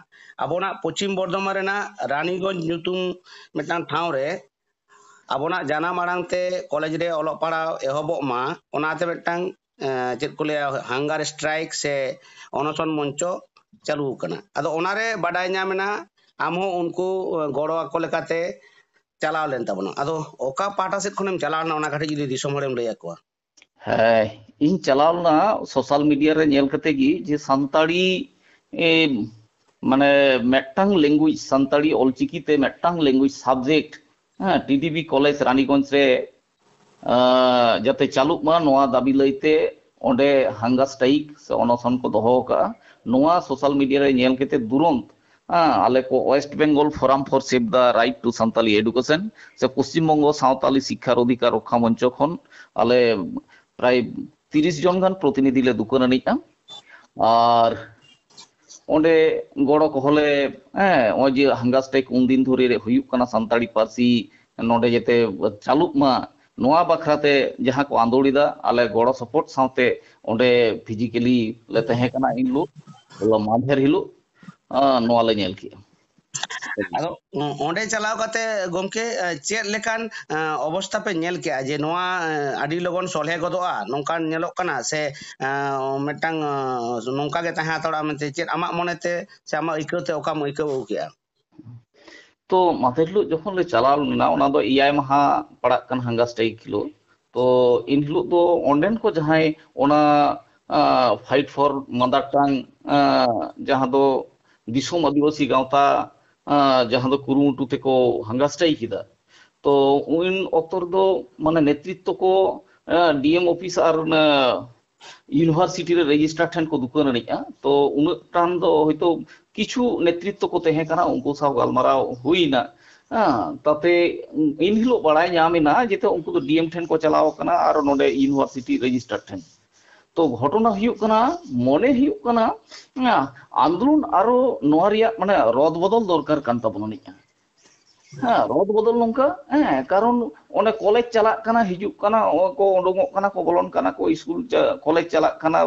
ᱟᱵᱚᱱᱟᱜ ᱯᱚᱪᱷᱤᱢ ᱵᱚᱨᱫᱷᱚᱢᱟᱱ ᱨᱮᱱᱟᱜ ᱨᱟᱱᱤᱜᱚᱸᱡᱽ ᱧᱩᱛᱩᱢ ᱢᱤᱫᱴᱟᱝ ᱴᱷᱟᱶ ᱨᱮ ᱟᱵᱚᱱᱟᱜ ᱡᱟᱱᱟᱢ ᱟᱲᱟᱝ ᱛᱮ ᱠᱚᱞᱮᱡᱽ ᱨᱮ ᱚᱞᱚᱜ ᱯᱟᱲᱦᱟᱣ ᱮᱦᱚᱵᱚᱜ ᱢᱟ ᱚᱱᱟᱛᱮ ᱢᱤᱫᱴᱟᱝ ᱪᱮᱫ ᱠᱚ ᱞᱟᱹᱭᱟ ᱦᱟᱝᱜᱟᱨ ᱥᱴᱨᱟᱭᱤᱠ ᱥᱮ ᱚᱱᱚᱥᱚᱱ ᱢᱚᱧᱪᱚ ᱪᱟᱹᱞᱩ ᱟᱠᱟᱱᱟ ᱟᱫᱚ ᱚᱱᱟᱨᱮ ᱵᱟᱰᱟᱭ ᱧᱟᱢᱮᱱᱟ ᱟᱢ ᱦᱚᱸ ᱩᱱᱠᱩ ᱜᱚᱲᱚ ᱟᱠᱚ ᱞᱮᱠᱟᱛᱮ ᱪᱟᱞᱟᱣ ᱞᱮᱱ ᱛᱟᱵᱚᱱᱟ ᱟᱫᱚ ᱚᱠᱟ ᱯᱟᱦᱴᱟ ᱥᱮᱫ ᱠᱷᱚᱱᱮᱢ ᱪᱟᱞᱟᱣ ᱞᱮᱱᱟ ᱚᱱᱟ ᱠᱟᱹᱴᱤᱡ ᱡᱩᱫᱤ ᱫᱤᱥᱚᱢ ᱦᱚᱲᱮᱢ ᱞᱟᱹᱭ ᱟᱠᱚᱣᱟ ᱦᱮᱸ ᱤᱧ ᱪᱟᱞᱟᱣ ᱞᱮᱱᱟ ᱥᱳᱥᱟᱞ ᱢᱤᱰᱤᱭᱟ ᱨᱮ ᱧᱮᱞ ᱠᱟᱛᱮ ᱜᱮ ᱡᱮ ᱥᱟᱱᱛᱟᱲᱤ ᱢᱟᱱᱮ ᱢᱤᱫᱴᱟᱝ ᱞᱮᱝᱜᱩᱭᱮᱡ ᱥᱟᱱᱛᱟᱲᱤ ᱚᱞᱪᱤᱠᱤ ᱛᱮ ᱢᱤᱫᱴᱟᱝ ᱞᱮᱝᱜᱩᱭᱮᱡ ᱥᱟᱵᱡᱮᱠᱴ ᱦᱮᱸ ᱴᱤᱰᱤᱵᱤ ᱠᱚᱞᱮᱡ ᱨᱟᱱᱤᱜᱚᱧᱡ ᱨᱮ ᱡᱟᱛᱮ ᱪᱟᱹᱞᱩᱜ ᱢᱟ ᱱᱚᱣᱟ দাবি ᱞᱟᱹᱭᱛᱮ ᱚᱸᱰᱮ ᱦᱟᱝᱜᱟ ᱥᱴᱟᱭᱤᱠ ᱥᱮ ᱚᱱᱚᱥᱚᱱ ᱠᱚ ᱫᱚᱦᱚ ᱟᱠᱟᱜᱼᱟ ᱱᱚᱣᱟ ᱥᱳᱥᱟल मीडिया ᱨᱮ ᱧᱮᱞ ᱠᱟᱛᱮ ᱫᱩᱨᱚᱱᱛ ᱟᱞᱮ ᱠᱚ west Bengal forum for save the right to Santali education ᱥᱮ ᱯᱚᱥᱪᱤᱢ ᱵᱚᱝᱜᱚ ᱥᱟᱶᱛᱟᱞᱤ ᱥᱤᱠᱠᱷᱟᱨ ᱚᱫᱷᱤᱠᱟᱨ ᱨᱚᱠᱷᱟ ᱢᱚᱧᱪᱚ ᱠᱷᱚᱱ ᱟᱞᱮ ᱯᱨᱟᱭ ᱛᱤᱨᱤᱥ ᱡᱚᱱ ᱜᱟᱱ ᱯᱨᱚᱛᱤᱱᱤᱫᱷᱤ ᱞᱮ ᱫᱩᱠᱟᱹᱱᱟᱱᱤᱡᱼᱟ ᱟᱨ ᱚᱸᱰᱮ ᱜᱚᱲᱚ ᱠᱚᱦᱚᱸ ᱞᱮ ᱦᱮᱸ ᱱᱚᱜᱼᱚᱭ ᱡᱮ ᱦᱟᱝᱜᱟᱥᱴᱮᱠ ᱩᱱᱫᱤᱱ ᱫᱷᱚᱨᱮ ᱦᱩᱭᱩᱜ ᱠᱟᱱᱟ ᱥᱟᱱᱛᱟᱲᱤ ᱯᱟᱹᱨᱥᱤ ᱱᱚᱰᱮ ᱡᱮᱛᱮ ᱪᱟᱹᱞᱩᱜ ᱢᱟ ᱱᱚᱣᱟ ᱵᱟᱠᱷᱨᱟᱛᱮ ᱡᱟᱦᱟᱸ ᱠᱚ ᱟᱸᱫᱳᱲᱤᱫᱟ ᱟᱞᱮ ᱜᱚᱲᱚ ᱥᱚᱯᱚᱦᱚᱫ ᱥᱟᱶᱛᱮ ᱚᱸᱰᱮ ᱯᱷᱤᱡᱤᱠᱮᱞᱤ ᱞᱮ ᱛᱟᱦᱮᱸ ᱠᱟᱱᱟ ᱮᱱᱦᱤᱞᱳᱜ ᱢᱟᱫᱷᱮᱨ ᱦᱤᱞᱳᱜ ᱱᱚᱣᱟ ᱞᱮ ᱧᱮᱞ ᱠᱮᱜᱼᱟ ᱟᱫᱚ ᱚᱸᱰᱮ ᱪᱟᱞᱟᱣ ᱠᱟᱛᱮ ᱜᱚᱢᱠᱮ ᱪᱮᱫ ᱞᱮᱠᱟᱱ ᱚᱵᱚᱥᱛᱟ ᱯᱮ ᱧᱮᱞ ᱠᱮᱜᱼᱟ ᱡᱮ ᱱᱚᱣᱟ ᱟᱹᱰᱤ ᱞᱚᱜᱚᱱ ᱥᱚᱞᱦᱮ ᱜᱚᱫᱚᱜᱼᱟ ᱱᱚᱝᱠᱟᱱ ᱧᱮᱞᱚᱜ ᱠᱟᱱᱟ ᱥᱮ ᱢᱤᱫᱴᱟᱝ ᱱᱚᱝᱠᱟ ᱜᱮ ᱛᱟᱦᱮᱸ ᱦᱟᱛᱟᱲᱚᱜᱼᱟ ᱢᱮᱱᱛᱮ ᱪᱮᱫ ᱟᱢᱟᱜ ᱢᱚᱱᱮᱛᱮ ᱥᱮ ᱟᱢᱟᱜ ᱟᱹᱭᱠᱟᱹᱣᱛᱮ ᱚᱠᱟᱢ ᱟᱹᱭᱠᱟᱹᱣ ᱠᱮᱜᱼᱟ तो माथे हिलो जखन ले चलाव लेना ओना दो इयाय महा पड़ाक कन हंगा स्टाइक किलो तो इन हिलो दो ऑनलाइन को जहां ओना फाइट फॉर मदर टंग जहां दो दिसोम आदिवासी गांवता ᱡᱟᱦᱟᱸ ᱫᱚ ᱠᱩᱨᱩᱢᱩᱴᱩ ᱛᱮᱠᱚ ᱦᱟᱸᱜᱟᱥᱴᱟᱭ ᱠᱮᱫᱟ ᱛᱚ ᱩᱱ ᱚᱠᱛᱚ ᱨᱮᱫᱚ ᱢᱟᱱᱮ ᱱᱮᱛᱨᱤᱛᱛᱚ ᱠᱚ ᱰᱤᱮᱢ ᱚᱯᱷᱤᱥ ᱟᱨ यूनिवर्सिटी रे रजिस्ट्रार ठन को दुकान रनिया तो उन टान दो होतो किछु नेतृत्व को तहे करा उनको साव गलमाराव हुईना हाँ ताते इन हिलो बड़ाई जामेना जेते उनको तो डीएम ठन को चलाओ कना आरो नोडे यूनिवर्सिटी रजिस्ट्रार ठन ᱛᱚ ᱜᱷᱚᱴᱚᱱᱟ ᱦᱩᱭᱩᱜ ᱠᱟᱱᱟ ᱢᱚᱱᱮ ᱦᱩᱭᱩᱜ ᱠᱟᱱᱟ ᱟᱱᱫᱳᱞᱚᱱ ᱟᱨᱚ ᱱᱚᱣᱟ ᱨᱮᱭᱟᱜ ᱢᱟᱱᱮ ᱨᱚᱫ ᱵᱚᱫᱚᱞ ᱫᱚᱨᱠᱟর ᱠᱟᱱ ᱛᱟᱵᱚᱱᱟᱹᱱᱤᱡᱼᱟ ᱦᱮᱸ ᱨᱚᱫ ᱵᱚᱫᱚᱞ ᱱᱚᱝᱠᱟ ᱦᱮᱸ ᱠᱟᱨᱚᱱ ᱚᱱᱮ ᱠᱚᱞᱮᱡ ᱪᱟᱞᱟᱜ ᱠᱟᱱᱟ ᱦᱤᱡᱩᱜ ᱠᱟᱱᱟ ᱠᱚ ᱩᱰᱩᱠᱚᱜ ᱠᱟᱱᱟ ᱠᱚ ᱵᱚᱞᱚᱱ ᱠᱟᱱᱟ ᱠᱚ ᱤᱥᱠᱩᱞ ᱠᱚᱞᱮᱡ ᱪᱟᱞᱟᱜ ᱠᱟᱱᱟ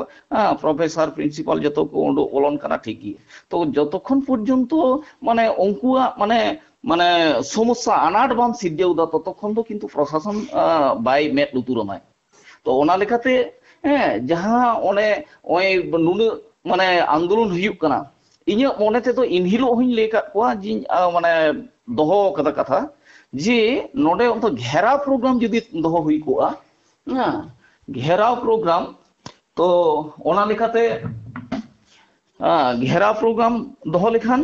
ᱯᱨᱚᱯᱷᱮᱥᱟᱨ ᱯᱨᱤᱱᱥᱤপাল ᱡᱚᱛᱚ ᱠᱚ ᱩᱰᱩᱠ ᱵᱚᱞᱚᱱ ᱠᱟᱱᱟ ᱴᱷᱤᱠ ᱜᱮ ᱛᱚ ᱡᱚᱛᱚᱠᱷᱚᱱ ᱯᱚᱨᱡᱚᱱᱛᱚ ᱢᱟᱱᱮ ᱩᱱᱠᱩᱣᱟᱜ ᱢᱟᱱᱮ ᱢᱟᱱᱮ ᱥᱚᱢᱚᱥᱥᱟ ᱟᱱᱟᱴ ᱵᱟᱢ ᱥᱤᱨᱡᱟᱹᱣ ᱮᱫᱟ ᱛᱚᱛᱚᱠᱷᱚᱱ ᱫᱚ ᱠᱤᱱᱛᱩ ᱯᱨᱚᱥᱟᱥᱚᱱ ᱵᱟᱭ ᱢᱮᱫ ᱞᱩᱛᱩᱨ ᱟᱢᱟᱭ ᱛᱚ ᱚᱱᱟ ᱞᱮᱠᱟᱛᱮ ᱦᱮᱸ ᱡᱟᱦᱟᱸ ᱚᱱᱮ ᱚᱭ ᱱᱩᱱᱟᱹᱜ ᱢᱟᱱᱮ ᱟᱱᱫᱳᱞᱚᱱ ᱦᱩᱭᱩᱜ ᱠᱟᱱᱟ ᱤᱧᱟᱹᱜ ᱢᱚᱱᱮ ᱛᱮᱫᱚ ᱤᱱᱦᱤᱞᱳᱜ ᱦᱚᱸᱧ ᱞᱟᱹᱭ ᱠᱟᱜ ᱠᱚᱣᱟ ᱡᱮ ᱢᱟᱱᱮ ᱫᱚᱦᱚ ᱠᱟᱫᱟ ᱠᱟᱛᱷᱟ ᱡᱮ ᱱᱚᱰᱮ ᱚᱱᱛᱚ ᱜᱷᱮᱨᱟᱣ ᱯᱨᱳᱜᱨᱟᱢ ᱡᱩᱫᱤ ᱫᱚᱦᱚ ᱦᱩᱭ ᱠᱚᱜᱼᱟ ᱦᱮᱸ ᱜᱷᱮᱨᱟᱣ ᱯᱨᱳᱜᱨᱟᱢ ᱛᱚ ᱚᱱᱟ ᱞᱮᱠᱟᱛᱮ घेरा प्रोग्राम दहो लेखान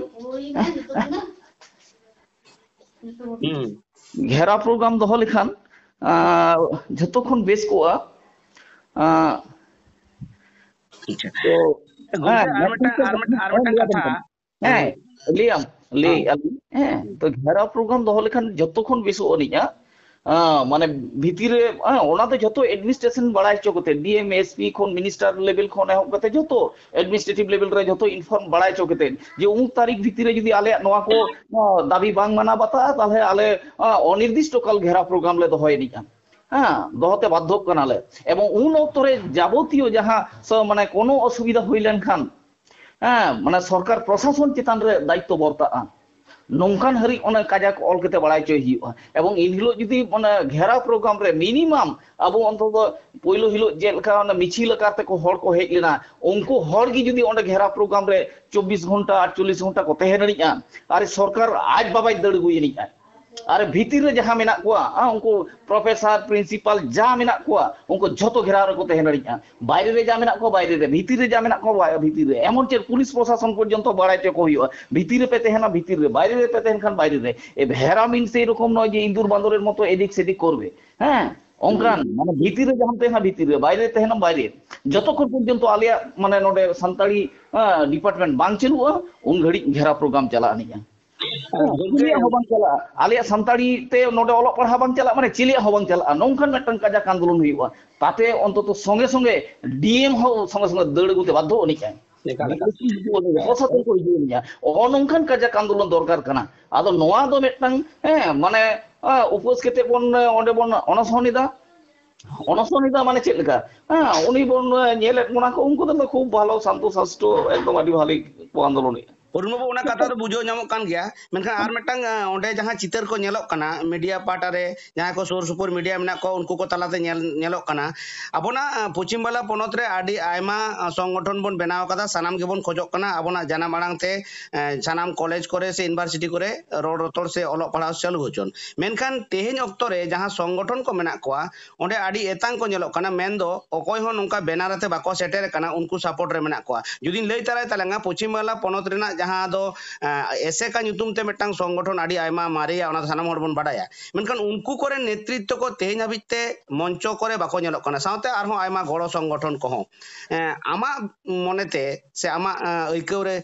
घेरा प्रोग्राम दहो लेखान जतो खन बेस को ᱦᱮᱸ ᱞᱟᱹᱭᱟᱢ ᱞᱟᱹᱭ ᱟᱹᱞᱤᱧ ᱦᱮᱸ ᱛᱚ ᱜᱷᱮᱨᱟ ᱯᱨᱳᱜᱨᱟᱢ ᱫᱚᱦᱚ ᱞᱮᱠᱷᱟᱱ ᱡᱚᱛᱚ ᱠᱷᱚᱱ ᱵᱮᱥᱚᱜ ᱟᱹᱱᱤᱡᱼᱟ ᱢᱟᱱᱮ ᱵᱷᱤᱛᱤᱨ ᱨᱮ ᱚᱱᱟ ᱫᱚ ᱡᱚᱛᱚ ᱮᱰᱢᱤᱱᱤᱥᱴᱨᱮᱥᱚᱱ ᱵᱟᱲᱟᱭ ᱦᱚᱪᱚ ᱠᱟᱛᱮ ᱰᱤᱮᱢ ᱮᱥᱯᱤ ᱠᱷᱚᱱ ᱢᱤᱱᱤᱥᱴᱟᱨ ᱞᱮᱵᱮᱞ ᱠᱷᱚᱱ ᱮᱦᱚᱵ ᱠᱟᱛᱮ ᱡᱚᱛᱚ ᱮᱰᱢᱤᱱᱤᱥᱴᱨᱮᱴᱤᱵ ᱞᱮᱵᱮᱞ ᱨᱮ ᱡᱚᱛᱚ ᱤᱱᱯᱷᱚᱨᱢ ᱵᱟᱲᱟᱭ ᱦᱚᱪᱚ ᱠᱟᱛᱮ ᱡᱮ ᱩᱢᱩᱠ ᱛᱟᱹᱨᱤᱠᱷ ᱵᱷᱤᱛᱤᱨ ᱨᱮ ᱡᱩᱫᱤ ᱟᱞᱮᱭᱟᱜ ᱱᱚᱣᱟ ᱠᱚ ᱫᱟᱵᱤ ᱵᱟᱝ ᱢᱟᱱᱟᱣ ᱵᱟᱛᱟᱜᱼᱟ ᱛᱟᱦᱞᱮ ᱟᱞᱮ ᱚᱱᱤᱨᱫᱤᱥᱴᱚ ᱠᱟᱞ ᱜᱷᱮᱨᱟ ᱯᱨᱳᱜᱨᱟᱢ ᱞᱮ ᱫᱚᱦᱚᱭᱮᱱᱤᱡᱼᱟ হ্যাঁ দহতে বাধ্য কানালে এবং উন উনত্তরে যাবতীয় যাহা মানে কোনো অসুবিধা হইলেন খান হ্যাঁ মানে সরকার প্রশাসন চেতান রে দায়িত্ব বর্তা নৌকান হারি অনেক কাজা অল কেতে বাড়াই চই হিয়া এবং ইন হিলো যদি মানে ঘেরা প্রোগ্রাম রে মিনিমাম আবু অন্তত পইলো হিলো যে মানে অনে মিছিল কাতে কো হড় কো হেক লেনা উনকু হড় গি যদি অনে ঘেরা প্রোগ্রাম রে 24 ঘন্টা 48 ঘন্টা কো তেহেনিয়া আর সরকার আজ বাবাই দড়গুইনিয়া আর ভিতির যাহা মেনা কোয়া উনকু প্রফেসর প্রিন্সিপাল যা মেনা কোয়া উনকু যত ঘেরাও রে কোতে হেনড়িয়া বাইরে রে যা মেনা কো বাইরে রে ভিতির রে যা মেনা কো ভিতির রে এমন যে পুলিশ প্রশাসন পর্যন্ত বাড়াইতে কইও ভিতরে পেতে হেনা রে বাইরে রে পেতে হেনখান বাইরে রে এ ভেরা মিনস এরকম নয় যে ইন্দুর বান্দরের মতো এদিক সেদিক করবে হ্যাঁ অঙ্কান মানে ভিতরে যেমন তেহা ভিতরে বাইরে তেহেনা বাইরে যতক্ষণ পর্যন্ত আলিয়া মানে নোডে সান্তাড়ি ডিপার্টমেন্ট বাং উন ঘড়ি ঘেরা প্রোগ্রাম চালা নিয়া ᱪᱤᱞᱤᱭᱟᱜ ᱦᱚᱸ ᱵᱟᱝ ᱪᱟᱞᱟᱜᱼᱟ ᱟᱞᱮᱭᱟᱜ ᱥᱟᱱᱛᱟᱲᱤ ᱛᱮ ᱱᱚᱰᱮ ᱚᱞᱚᱜ ᱯᱟᱲᱦᱟᱣ ᱵᱟᱝ ᱪᱟᱞᱟᱜᱼᱟ ᱢᱟᱱᱮ ᱪᱤᱞᱤᱭᱟᱜ ᱦᱚᱸ ᱵᱟᱝ ᱪᱟᱞᱟᱜᱼᱟ ᱱᱚᱝᱠᱟᱱ ᱢᱤᱫᱴᱟᱝ ᱠᱟᱡᱟᱠ ᱟᱱᱫᱳᱞᱚᱱ ᱦᱩᱭᱩᱜᱼᱟ ᱛᱟᱛᱮ ᱚᱱᱛᱚᱛᱚ ᱥᱚᱸᱜᱮ ᱥᱚᱸᱜᱮ ᱰᱤᱮᱢ ᱦᱚᱸ ᱥᱚᱸᱜᱮ ᱥᱚᱸᱜᱮ ᱫᱟᱹᱲ ᱟᱹᱜᱩᱛᱮ ᱵᱟᱫᱽᱫᱷᱚ ᱩᱱᱤᱡᱟᱭ ᱱᱚᱝᱠᱟᱱ ᱠᱟᱡᱟᱠ ᱟᱱᱫᱳᱞᱚᱱ ᱫᱚᱨᱠᱟর ᱠᱟᱱᱟ ᱟᱫᱚ ᱱᱚᱣᱟ ᱫᱚ ᱢᱤᱫᱴᱟᱝ ᱦᱮᱸ ᱢᱟᱱᱮ ᱩᱯᱟᱹᱥ ᱠᱟᱛᱮ ᱵᱚᱱ ᱚᱸᱰᱮ ᱵᱚᱱ ᱚᱱᱚᱥᱚᱱᱤᱫᱟ অনশনিতা মানে চেক লেখা হ্যাঁ উনি বন নিয়ে লেট মনে উনকু তো খুব ভালো শান্ত শাস্ত্র একদম আদি ভালো আন্দোলন ᱩᱨᱢᱩ ᱚᱱᱟ ᱠᱟᱛᱷᱟ ᱫᱚ ᱵᱩᱡᱷᱟᱹᱣ ᱧᱟᱢᱚᱜ ᱠᱟᱱ ᱜᱮᱭᱟ ᱢᱮᱱᱠᱷᱟᱱ ᱟᱨ ᱢᱤᱫᱴᱟᱝ ᱚᱸᱰᱮ ᱡᱟᱦᱟᱸ ᱪᱤᱛᱟᱹᱨ ᱠᱚ ᱧᱮᱞᱚᱜ ᱠᱟᱱᱟ ᱢᱤᱰᱤᱭᱟ ᱯᱟᱦᱴᱟ ᱨᱮ ᱡᱟᱦᱟᱸᱭ ᱠᱚ ᱥᱩᱨ ᱥᱩᱯᱩᱨ ᱢᱤᱰᱤᱭᱟ ᱢᱮᱱᱟᱜ ᱠᱚ ᱩᱱᱠᱩ ᱠᱚ ᱛᱟᱞᱟᱛᱮ ᱧᱮᱞ ᱧᱮᱞᱚᱜ ᱠᱟᱱᱟ ᱟᱵᱚᱱᱟᱜ ᱯᱚᱪᱷᱤᱢ ᱵᱟᱝᱞᱟ ᱯᱚᱱᱚᱛ ᱨᱮ ᱟᱹᱰᱤ ᱟᱭᱢᱟ ᱥᱚᱝᱜᱚᱴᱷᱚᱱ ᱵᱚᱱ ᱵᱮᱱᱟᱣ ᱟᱠᱟᱫᱟ ᱥᱟᱱᱟᱢ ᱜᱮᱵᱚᱱ ᱠᱷᱚᱡᱚᱜ ᱠᱟᱱᱟ ᱟᱵᱚᱱᱟᱜ ᱡᱟᱱᱟᱢ ᱟᱲᱟᱝ ᱛᱮ ᱥᱟᱱᱟᱢ ᱠᱚᱞᱮᱡᱽ ᱠᱚᱨᱮ ᱥᱮ ᱤᱭᱩᱱᱤᱵᱷᱟᱨᱥᱤᱴᱤ ᱠᱚᱨᱮ ᱨᱚᱲ ᱨᱚᱛᱚᱲ ᱥᱮ ᱚᱞᱚᱜ ᱯᱟᱲᱦᱟᱣ ᱪᱟᱹᱞᱩ ᱦᱚᱪᱚᱱ ᱢᱮᱱᱠᱷᱟᱱ ᱛᱮᱦᱮᱧ ᱚᱠᱛᱚ ᱨᱮ ᱡᱟᱦᱟᱸ ᱥᱚᱝᱜᱚᱴᱷᱚᱱ ᱠᱚ ᱢᱮᱱᱟᱜ ᱠᱚᱣᱟ ᱚᱸᱰᱮ ᱟᱹᱰᱤ ᱮᱛᱟᱝ ᱠᱚ ᱧᱮᱞᱚᱜ ᱠᱟᱱᱟ ᱢᱮᱱᱫᱚ ᱚᱠᱚᱭ ᱦᱚᱸ ᱱᱚᱝᱠᱟ ᱵᱮᱱᱟᱨ ᱟᱛᱮ ᱵᱟᱠᱚ ᱥᱮᱴᱮᱨ ᱟᱠᱟᱱᱟ ᱩᱱᱠᱩ ᱥᱟᱯᱳᱨᱴ ᱨᱮ ᱢᱮᱱᱟᱜ ᱠᱚᱣᱟ ᱡᱩᱫᱤᱧ ᱞᱟᱹᱭ ᱛᱟᱨᱟᱭ ᱛᱟᱞᱟᱝᱟ ᱯᱚᱪᱷᱤᱢ ᱵᱟᱝᱞᱟ ᱯᱚᱱᱚᱛ ᱨᱮᱱᱟᱜ ᱡᱟᱦᱟᱸ ᱫᱚ ᱮᱥᱮᱠᱟ ᱧᱩᱛᱩᱢ ᱛᱮ ᱢᱤᱫᱴᱟᱝ ᱥᱚᱝᱜᱚᱴᱷᱚᱱ ᱟᱹᱰᱤ ᱟᱭᱢᱟ ᱢᱟᱨᱮᱭᱟ ᱚᱱᱟ ᱥᱟᱱᱟᱢ ᱦᱚᱲ ᱵᱚᱱ ᱵᱟᱰᱟᱭᱟ ᱢᱮᱱᱠᱷᱟᱱ ᱩᱱᱠᱩ ᱠᱚᱨᱮᱱ ᱱᱮᱛᱨᱤᱛᱛᱚ ᱠᱚ ᱛᱮᱦᱮᱧ ᱦᱟᱹᱵᱤᱡ ᱛᱮ ᱢᱚᱧᱪᱚ ᱠᱚᱨᱮ ᱵᱟᱠᱚ ᱧᱮᱞᱚᱜ ᱠᱟᱱᱟ ᱥᱟᱶᱛᱮ ᱟᱨᱦᱚᱸ ᱟᱭᱢᱟ ᱜᱚᱲᱚ ᱥᱚᱝᱜᱚᱴᱷᱚᱱ ᱠᱚᱦᱚᱸ ᱟᱢᱟᱜ ᱢᱚᱱᱮᱛᱮ ᱥᱮ ᱟᱢᱟᱜ ᱟᱹᱭᱠᱟᱹᱣ ᱨᱮ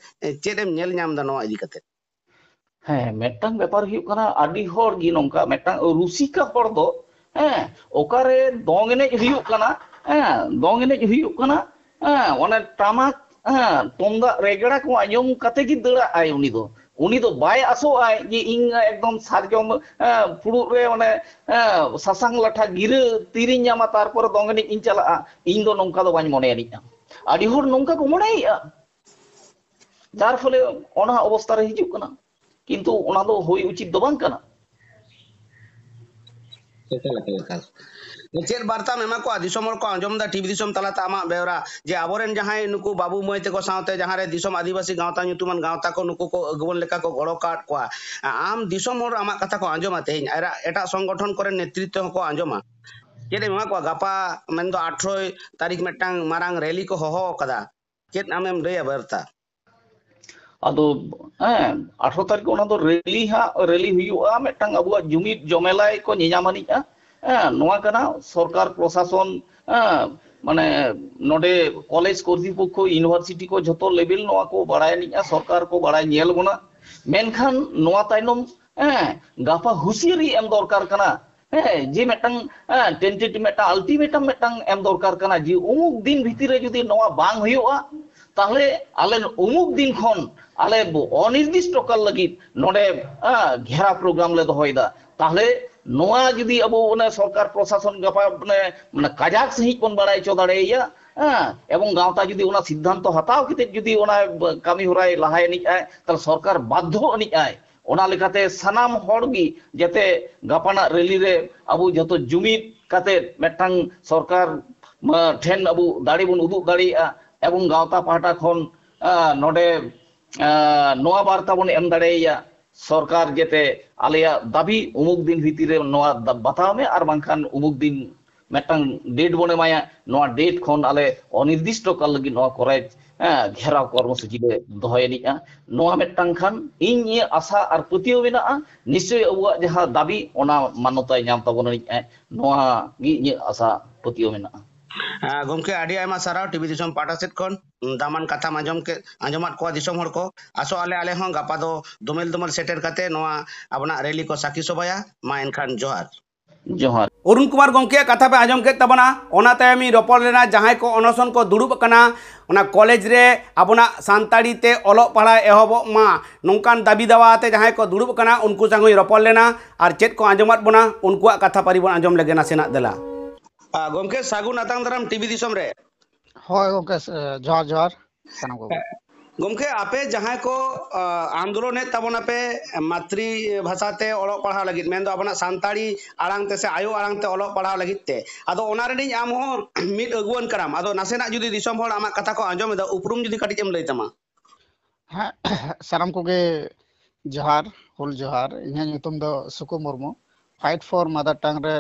ᱪᱮᱫ ᱮᱢ ᱧᱮᱞ ᱧᱟᱢ ᱮᱫᱟ ᱱᱚᱣᱟ ᱤᱫᱤ ᱠᱟᱛᱮ ᱦᱮᱸ ᱢᱤᱫᱴᱟᱝ ᱵᱮᱯᱟᱨ ᱦᱩᱭᱩᱜ ᱠᱟᱱᱟ ᱟᱹᱰᱤ ᱦᱚᱲ ᱜᱮ ᱱᱚᱝᱠᱟ ᱢᱤᱫᱴᱟᱝ ᱨᱩᱥᱤᱠᱟ ᱦᱚᱲ ᱫᱚ ᱦᱮᱸ ᱚᱠᱟᱨᱮ ᱫᱚᱝ ᱮᱱᱮᱡ ᱦᱩᱭᱩᱜ ᱠᱟᱱᱟ ᱦᱮᱸ ᱫᱚᱝ ᱮᱱᱮᱡ ᱦᱩᱭᱩᱜ ᱠᱟᱱᱟ ᱦᱮᱸ ᱚᱱᱮ ᱴᱟᱢᱟᱠ ᱦᱮᱸ ᱛᱩᱢᱫᱟᱜ ᱨᱮᱜᱽᱲᱟ ᱠᱚ ᱟᱸᱡᱚᱢ ᱠᱟᱛᱮ ᱜᱮ ᱫᱟᱹᱲᱟᱜ ᱟᱭ ᱩᱱᱤ ᱫᱚ উনি তো বাই আসো আয় যে ইং একদম সারজম ফুড়ুক রে মানে সাসাং লাঠা গিরে তিরিং জামা তারপরে দঙ্গনি ইং চালাগা ইং দো নঙ্কা দো বাঁচ মনে আনিনা আড়ি হর নঙ্কা কো মনে যার ফলে অনা অবস্থা রে হিজুক কানা কিন্তু ওনা দো হই উচিত দো বাং কানা সেটা লাগে কাজ ᱪᱮᱫ ᱵᱟᱨᱛᱟ ᱮᱢᱟ ᱠᱚᱣᱟ ᱫᱤᱥᱚᱢ ᱦᱚᱲ ᱠᱚ ᱟᱸᱡᱚᱢ ᱫᱟ ᱴᱤᱵᱷᱤ ᱫᱤᱥᱚᱢ ᱛᱟᱞᱟᱛᱮ ᱟᱢᱟᱜ ᱵᱮᱣᱨᱟ ᱡᱮ ᱟᱵᱚᱨᱮᱱ ᱡᱟᱦᱟᱸᱭ ᱱᱩᱠᱩ ᱵᱟᱹᱵᱩ ᱢᱟᱹᱭ ᱛᱮᱠᱚ ᱥᱟᱶᱛᱮ ᱡᱟᱦᱟᱸ ᱨᱮ ᱫᱤᱥᱚᱢ ᱟᱹᱫᱤᱵᱟᱹᱥᱤ ᱜᱟᱶᱛᱟ ᱧᱩᱛᱩᱢᱟᱱ ᱜᱟᱶᱛᱟ ᱠᱚ ᱱᱩᱠᱩ ᱠᱚ ᱟᱹᱜᱩᱣᱟᱹᱱ ᱞᱮᱠᱟ ᱠᱚ ᱜᱚᱲᱚ ᱠᱟᱫ ᱠᱚᱣᱟ ᱟᱢ ᱫᱤᱥᱚᱢ ᱦᱚᱲ ᱟᱢᱟᱜ ᱠᱟᱛᱷᱟ ᱠᱚ ᱟᱸᱡᱚᱢᱟ ᱛᱮᱦᱮᱧ ᱟᱨ ᱮᱴᱟᱜ ᱥᱚᱝᱜᱚᱴᱷᱚᱱ ᱠᱚᱨᱮᱱ ᱱᱮᱛᱨᱤᱛᱚ ᱦᱚᱸᱠᱚ ᱟᱸᱡᱚᱢᱟ ᱪᱮᱫ ᱮᱢ ᱮᱢᱟ ᱠᱚᱣᱟ ᱜᱟᱯᱟ ᱢᱮᱱᱫᱚ ᱟᱴᱷᱨᱚᱭ ᱛᱟᱹᱨᱤᱠᱷ ᱢᱤᱫᱴᱟᱝ ᱢᱟᱨᱟᱝ ᱨᱮᱞᱤ ᱠᱚ ᱦᱚᱦᱚ ᱟᱠᱟᱫᱟ ᱪᱮᱫ ᱟᱢᱮᱢ ᱞᱟᱹᱭᱟ ᱵᱟᱨᱛᱟ ᱟᱫᱚ ᱦᱮᱸ ᱟᱴᱷᱨᱚ ᱛᱟᱹᱨᱤᱠᱷ ᱚᱱᱟ ᱫᱚ ᱨᱮᱞᱤ ᱦᱟᱸᱜ ᱨᱮᱞᱤ ᱦᱩᱭᱩᱜᱼᱟ ᱢᱤᱫᱴᱟᱝ ᱟᱵᱚᱣᱟᱜ ᱡᱩᱢᱤᱫ ᱡᱚᱢᱮᱞᱟᱭ ᱠᱚ ᱧᱮᱧᱟᱢ ᱟᱹᱱᱤᱡᱼᱟ ᱱᱚᱣᱟ ᱠᱟᱱᱟ ᱥᱚᱨᱠᱟᱨ ᱯᱨᱚᱥᱟᱥᱚᱱ ᱢᱟᱱᱮ ᱱᱚᱰᱮ ᱠᱚᱞᱮᱡᱽ ᱠᱚᱨᱛᱤᱯᱚᱠᱠᱷᱚ ᱤᱭᱩᱱᱤᱵᱷᱟᱨᱥᱤᱴᱤ ᱠᱚ ᱡᱷᱚᱛᱚ ᱞᱮᱵᱮᱞ ᱱᱚᱣᱟ ᱠᱚ ᱵᱟᱲᱟᱭ ᱟᱹᱱᱤᱡᱼᱟ ᱥᱚᱨᱠᱟᱨ ᱠᱚ ᱵᱟᱲᱟᱭ ᱧᱮᱞ ᱵᱚᱱᱟ ᱢᱮᱱᱠᱷᱟᱱ ᱱᱚᱣᱟ ᱛᱟᱭᱱᱚᱢ ᱜᱟᱯᱟ ᱦᱩᱥᱤᱭᱟᱹᱨᱤ ᱮᱢ ᱫᱚᱨᱠᱟর ᱠᱟᱱᱟ ᱦᱮᱸ ᱡᱮ ᱢᱤᱫᱴᱟᱝ ᱴᱮᱱᱴᱮᱴᱤᱵ ᱢᱤᱫᱴᱟᱝ ᱟᱞᱴᱤᱢᱮᱴᱟᱢ ᱢᱤᱫᱴᱟᱝ ᱮᱢ ᱫᱚᱨᱠᱟᱨ ᱠᱟᱱᱟ ᱡᱮ ᱩᱢᱩᱠ ᱫᱤᱱ ᱵᱷᱤᱛᱤᱨ ᱨᱮ ᱡᱩᱫᱤ ᱱᱚᱣᱟ ᱵᱟᱝ ᱦᱩᱭᱩᱜᱼᱟ ᱛᱟᱦᱞᱮ ᱟᱞᱮ ᱩᱢᱩᱠ ᱫᱤᱱ ᱠᱷᱚᱱ ᱟᱞᱮ অনির্দিষ্টকাল লাগি নডে ঘেরা প্রোগ্রাম লে দহয়দা ᱛᱟᱦᱞᱮ ᱱᱚᱣᱟ ᱡᱩᱫᱤ ᱟᱵᱚ ᱚᱱᱟ ᱥᱚᱨᱠᱟᱨ ᱯᱨᱚᱥᱟᱥᱚᱱ মানে ᱢᱟᱱᱮ ᱠᱟᱡᱟᱠ ᱥᱟᱺᱦᱤᱡ ᱵᱚᱱ ᱵᱟᱲᱟᱭ ᱦᱚᱪᱚ ᱫᱟᱲᱮᱭᱟᱭᱟ হ্যাঁ এবং গাঁওতা যদি ওনা সিদ্ধান্ত হাতাও খেতে যদি ওনা কামি হরাই লাহাই আনিজ আয় তাহলে সরকার বাধ্য আনিজ আয় ওনা লেখাতে সানাম হরগি যাতে গাপানা রেলি রে আবু যত জমি কাতে মেটাং সরকার ঠেন আবু দাড়ি বন উদুক দাড়ি এবং গাঁওতা পাহাটা খন নডে নোয়া বার্তা বন এম দাঁড়াইয়া ᱥᱚᱨᱠᱟᱨ ᱡᱮᱛᱮ ᱟᱞᱮᱭᱟᱜ ᱫᱟᱵᱤ ᱩᱢᱩᱠ ᱫᱤᱱ ᱵᱷᱤᱛᱤᱨ ᱨᱮ ᱱᱚᱣᱟ ᱵᱟᱛᱟᱣ ᱢᱮ ᱟᱨ ᱵᱟᱝᱠᱷᱟᱱ ᱩᱢᱩᱠ ᱫᱤᱱ ᱢᱤᱫᱴᱟᱝ ᱰᱮᱴ ᱵᱚᱱ ᱮᱢᱟᱭᱟ ᱱᱚᱣᱟ ᱰᱮᱴ ᱠᱷᱚᱱ ᱟᱞᱮ ᱚᱱᱤᱨᱫᱤᱥᱴᱚ ᱠᱟᱞ ᱞᱟᱹᱜᱤᱫ ᱱᱚᱣᱟ ᱠᱚᱨᱮᱡ ᱜᱷᱮᱨᱟᱣ ᱠᱚᱨᱢᱚᱥᱩᱪᱤ ᱞᱮ ᱫᱚᱦᱚᱭᱮᱱᱤᱡᱼᱟ ᱱᱚᱣᱟ ᱢᱤᱫᱴᱟᱝ ᱠᱷᱟᱱ ᱤᱧ ᱱᱤᱭᱟᱹ ᱟᱥᱟ ᱟᱨ ᱯᱟᱹᱛᱭᱟᱹᱣ ᱢᱮᱱᱟᱜᱼᱟ ᱱᱤᱥᱪᱚᱭ ᱟᱵᱚᱣᱟᱜ ᱡᱟᱦᱟᱸ ᱫᱟᱵᱤ ᱚᱱᱟ ᱢᱟᱱᱱᱚᱛᱟᱭ ᱧᱟᱢ ᱛᱟᱵᱚᱱᱟᱹᱱᱤᱡᱼᱟ ᱱᱚᱣᱟ ᱜᱮ ᱤᱧᱟᱹᱜ ᱟᱥᱟ ᱯᱟᱹᱛᱭᱟᱹᱣ ᱢᱮᱱᱟᱜᱼᱟ ᱜᱚᱢᱠᱮ ᱟᱹᱰᱤ ᱟᱭᱢᱟ ᱥᱟᱨᱦᱟᱣ ᱴᱤᱵᱷᱤ ᱫᱤᱥᱚᱢ ᱯᱟᱦᱴᱟ ᱥᱮᱫ ᱠᱷᱚᱱ ᱫᱟᱢᱟᱱ ᱠᱟᱛᱷᱟᱢ ᱟᱸᱡᱚᱢ ᱠᱮ ᱟᱸᱡᱚᱢᱟᱫ ᱠᱚᱣᱟ ᱫᱤᱥᱚᱢ ᱦᱚᱲ ᱠᱚ ᱟᱥᱚᱜ ᱟᱞᱮ ᱟᱞᱮ ᱦᱚᱸ ᱜᱟᱯᱟ ᱫᱚ ᱫᱚᱢᱮᱞ ᱫᱚᱢᱮᱞ ᱥᱮᱴᱮᱨ ᱠᱟᱛᱮ ᱱᱚᱣᱟ ᱟᱵᱚᱱᱟᱜ ᱨᱮᱞᱤ ᱠᱚ ᱥᱟᱠᱷᱤ ᱥᱚᱵᱷᱟᱭᱟ ᱢᱟ ᱮᱱᱠᱷᱟन ᱡᱚᱦᱟᱨ ᱡᱚᱦᱟᱨ ᱚᱨᱩᱱ ᱠᱩᱢᱟᱨ ᱜᱚᱢᱠᱮ ᱠᱟᱛᱷᱟ ᱯᱮ ᱟᱸᱡᱚᱢ ᱠᱮᱫ ᱛᱟᱵᱚᱱᱟ ᱚᱱᱟ ᱛᱟᱭᱚᱢᱤᱧ ᱨᱚᱯᱚᱲ ᱞᱮᱱᱟ ᱡᱟᱦᱟᱸᱭ ᱠᱚ ᱚᱱᱚᱥᱚᱱ ᱠᱚ ᱫᱩᱲᱩᱵ ᱟᱠᱟᱱᱟ ᱚᱱᱟ ᱠᱚᱞᱮᱡᱽ ᱨᱮ ᱟᱵᱚᱱᱟᱜ ᱥᱟᱱᱛᱟᱲᱤ ᱛᱮ ᱚᱞᱚᱜ ᱯᱟᱲᱦᱟᱣ ᱮᱦᱚᱵᱚᱜ ᱢᱟ ᱱᱚᱝᱠᱟᱱ ᱫᱟᱵᱤ ᱫᱟᱣᱟ ᱟᱛᱮ ᱡᱟᱦᱟᱸᱭ ᱠᱚ ᱫᱩᱲᱩᱵ ᱟᱠᱟᱱᱟ ᱩᱱᱠᱩ ᱥᱟᱶ ᱦᱚᱸᱧ ᱨᱚᱯᱚᱲ ᱞᱮᱱᱟ ᱟᱨ ᱪᱮᱫ ᱠᱚ ᱟᱸᱡᱚᱢᱟᱫ ᱵᱚᱱᱟ ᱩᱱᱠᱩᱣᱟᱜ ᱠᱟᱛᱷᱟ ᱯᱟᱹᱨᱤ ᱵᱚᱱ ᱟᱸᱡᱚᱢ ᱞᱮᱜᱮ ᱱᱟᱥᱮᱱᱟᱜ ᱫᱮᱞᱟ गोमके सागुन आतंग धर्म टीवी दिसम रे हाय गोमके जोर जोर सनम गोमके गोमके आपे जहां को आंदोलन है तबोन आपे मातृ भाषा ते ओलो पढ़ा लगी मैं तो अपना सांताली आरंग ते से आयो आरंग ते ओलो पढ़ा लगी ते अदो ओनारे नहीं आम हो मिट अगुन कराम अदो नसे ना जुदी हो आमा कथा को अंजो में द उपरुम जुदी कटी चम लेते मा सनम को के जहार होल जहार इन्हें जो तुम द सुकुमुर्मो फाइट फॉर मदर टंग रे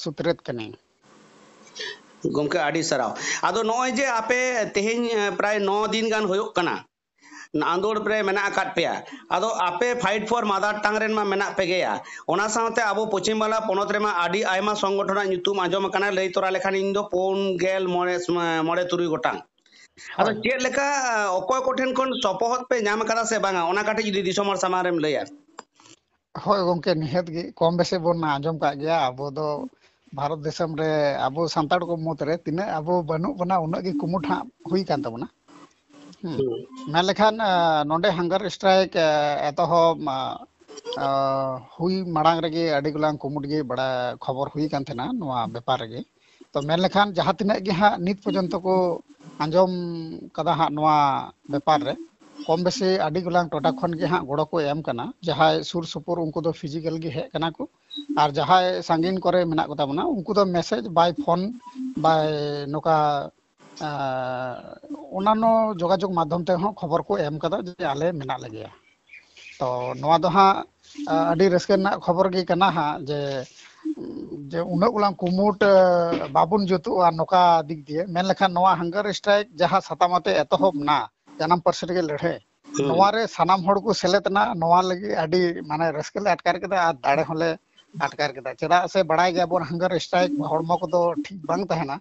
सुत्रित कनी ᱜᱚᱢᱠᱮ ᱟᱹᱰᱤ ᱥᱟᱨᱦᱟᱣ ᱟᱫᱚ ᱱᱚᱜᱼᱚᱭ ᱡᱮ ᱟᱯᱮ ᱛᱮᱦᱮᱧ ᱯᱨᱟᱭ ᱱᱚ ᱫᱤᱱ ᱜᱟᱱ ᱦᱩᱭᱩᱜ ᱠᱟᱱᱟ আন্দোলন রে মেনা কাট পেয়া আদো আপে ফাইট ফর মাদার টাং রেন মা মেনা পে গেয়া ওনা সাথে আবো পশ্চিম বাংলা পনত রে মা আডি আইমা সংগঠন নিতুম আজম কানা লেই তোরা লেখান ইন দো পোন গেল মরে মরে তুরি গোটাং আদো চেদ লেখা অকয় কোঠেন কোন সপহত পে নাম কাদা সে বাঙা ওনা কাটে যদি দিশমর সামারেম লয়া হয় গমকে নিহত গে কম বেশি বন আজম কা গেয়া আবো দো भारत देशम रे अब संताड़ को मुत रे तिने अब बनु बना उन के कुमुठ हां हुई कान तबना मैं लेखान नोंडे हंगर स्ट्राइक एतो हो हुई मडांग रे अडी गुलांग कुमुट गे बड़ा खबर हुई कान थेना नवा व्यापार रे तो मैं लेखान जहां तिने के हा नित पजंत को अंजम कदा हा नवा व्यापार रे ᱠᱚᱢ ᱵᱮᱥᱤ ᱟᱹᱰᱤ ᱜᱚᱞᱟᱝ ᱴᱚᱴᱟ ᱠᱷᱚᱱ ᱜᱮ ᱦᱟᱸᱜ ᱜᱚᱲᱚ ᱠᱚ ᱮᱢ ᱠᱟᱱᱟ ᱡᱟᱦᱟᱸᱭ ᱥᱩᱨ ᱥᱩᱯᱩᱨ ᱩᱱᱠᱩ ᱫᱚ ᱯᱷᱤᱡᱤᱠᱮᱞ ᱜᱮ ᱦᱮᱡ ᱠᱟᱱᱟ ᱠᱚ ᱟᱨ ᱡᱟᱦᱟᱸᱭ ᱥᱟᱺᱜᱤᱧ ᱠᱚᱨᱮ ᱢᱮᱱᱟᱜ ᱠᱚ ᱛᱟᱵᱚᱱᱟ ᱩᱱᱠᱩ ᱫᱚ ᱢᱮᱥᱮᱡ ᱵᱟᱭ ᱯᱷᱳᱱ ᱵᱟᱭ ᱱᱚᱝᱠᱟ ᱚᱱᱟᱱᱚ ᱡᱳᱜᱟᱡᱳᱜᱽ ᱢᱟᱫᱽᱫᱷᱚᱢ ᱛᱮᱦᱚᱸ ᱠᱷᱚᱵᱚᱨ ᱠᱚ ᱮᱢ ᱠᱟᱫᱟ ᱡᱮ ᱟᱞᱮ ᱢᱮᱱᱟᱜ ᱞᱮᱜᱮᱭᱟ ᱛᱚ ᱱᱚᱣᱟ ᱫᱚ ᱦᱟᱸᱜ ᱟᱹᱰᱤ ᱨᱟᱹᱥᱠᱟᱹ ᱨᱮᱱᱟᱜ ᱠᱷᱚᱵᱚᱨ ᱜᱮ ᱠᱟᱱᱟ ᱦᱟᱸᱜ ᱡᱮ ᱡᱮ ᱩᱱᱟᱹᱜ ᱜᱩᱞᱟᱝ ᱠᱩᱢᱩᱴ ᱵᱟᱵᱚᱱ ᱡᱩᱛᱩᱜᱼᱟ ᱱᱚᱝᱠᱟ ᱫᱤᱠ ᱫᱤᱭᱮ ᱢᱮᱱ ᱞᱮᱠᱷᱟᱱ ᱱᱚᱣᱟ ᱦᱟᱝᱜᱟᱨ ᱥᱴᱨᱟᱭᱤᱠ ᱡᱟᱦᱟᱸ ᱥᱟᱛᱟᱢ ᱟᱛᱮ ᱮᱛᱚᱦᱚᱵ ᱱᱟ ᱡᱟᱱᱟᱢ ᱯᱟᱹᱨᱥᱤ ᱨᱮᱜᱮ ᱞᱟᱹᱲᱦᱟᱹᱭ ᱱᱚᱣᱟ ᱨᱮ ᱥᱟᱱᱟᱢ ᱦᱚᱲ ᱠᱚ ᱥᱮᱞᱮᱫ ᱮᱱᱟ ᱱᱚᱣᱟ ᱞᱟᱹᱜᱤᱫ ᱟᱹᱰᱤ ᱢᱟᱱᱮ ᱨᱟᱹᱥᱠᱟᱹ ᱞᱮ ᱟᱴᱠᱟᱨ ᱠᱮᱫᱟ ᱟᱨ ᱫᱟᱲᱮ ᱦᱚᱸᱞᱮ ᱟᱴᱠᱟᱨ ᱠᱮᱫᱟ ᱪᱮᱫᱟᱜ ᱥᱮ ᱵᱟᱲᱟᱭ ᱜᱮᱭᱟᱵᱚᱱ ᱦᱟᱝᱜᱟᱨ ᱥᱴᱨᱟᱭᱤᱠ ᱦᱚᱲᱢᱚ ᱠᱚᱫᱚ ᱴᱷᱤᱠ ᱵᱟᱝ ᱛᱟᱦᱮᱱᱟ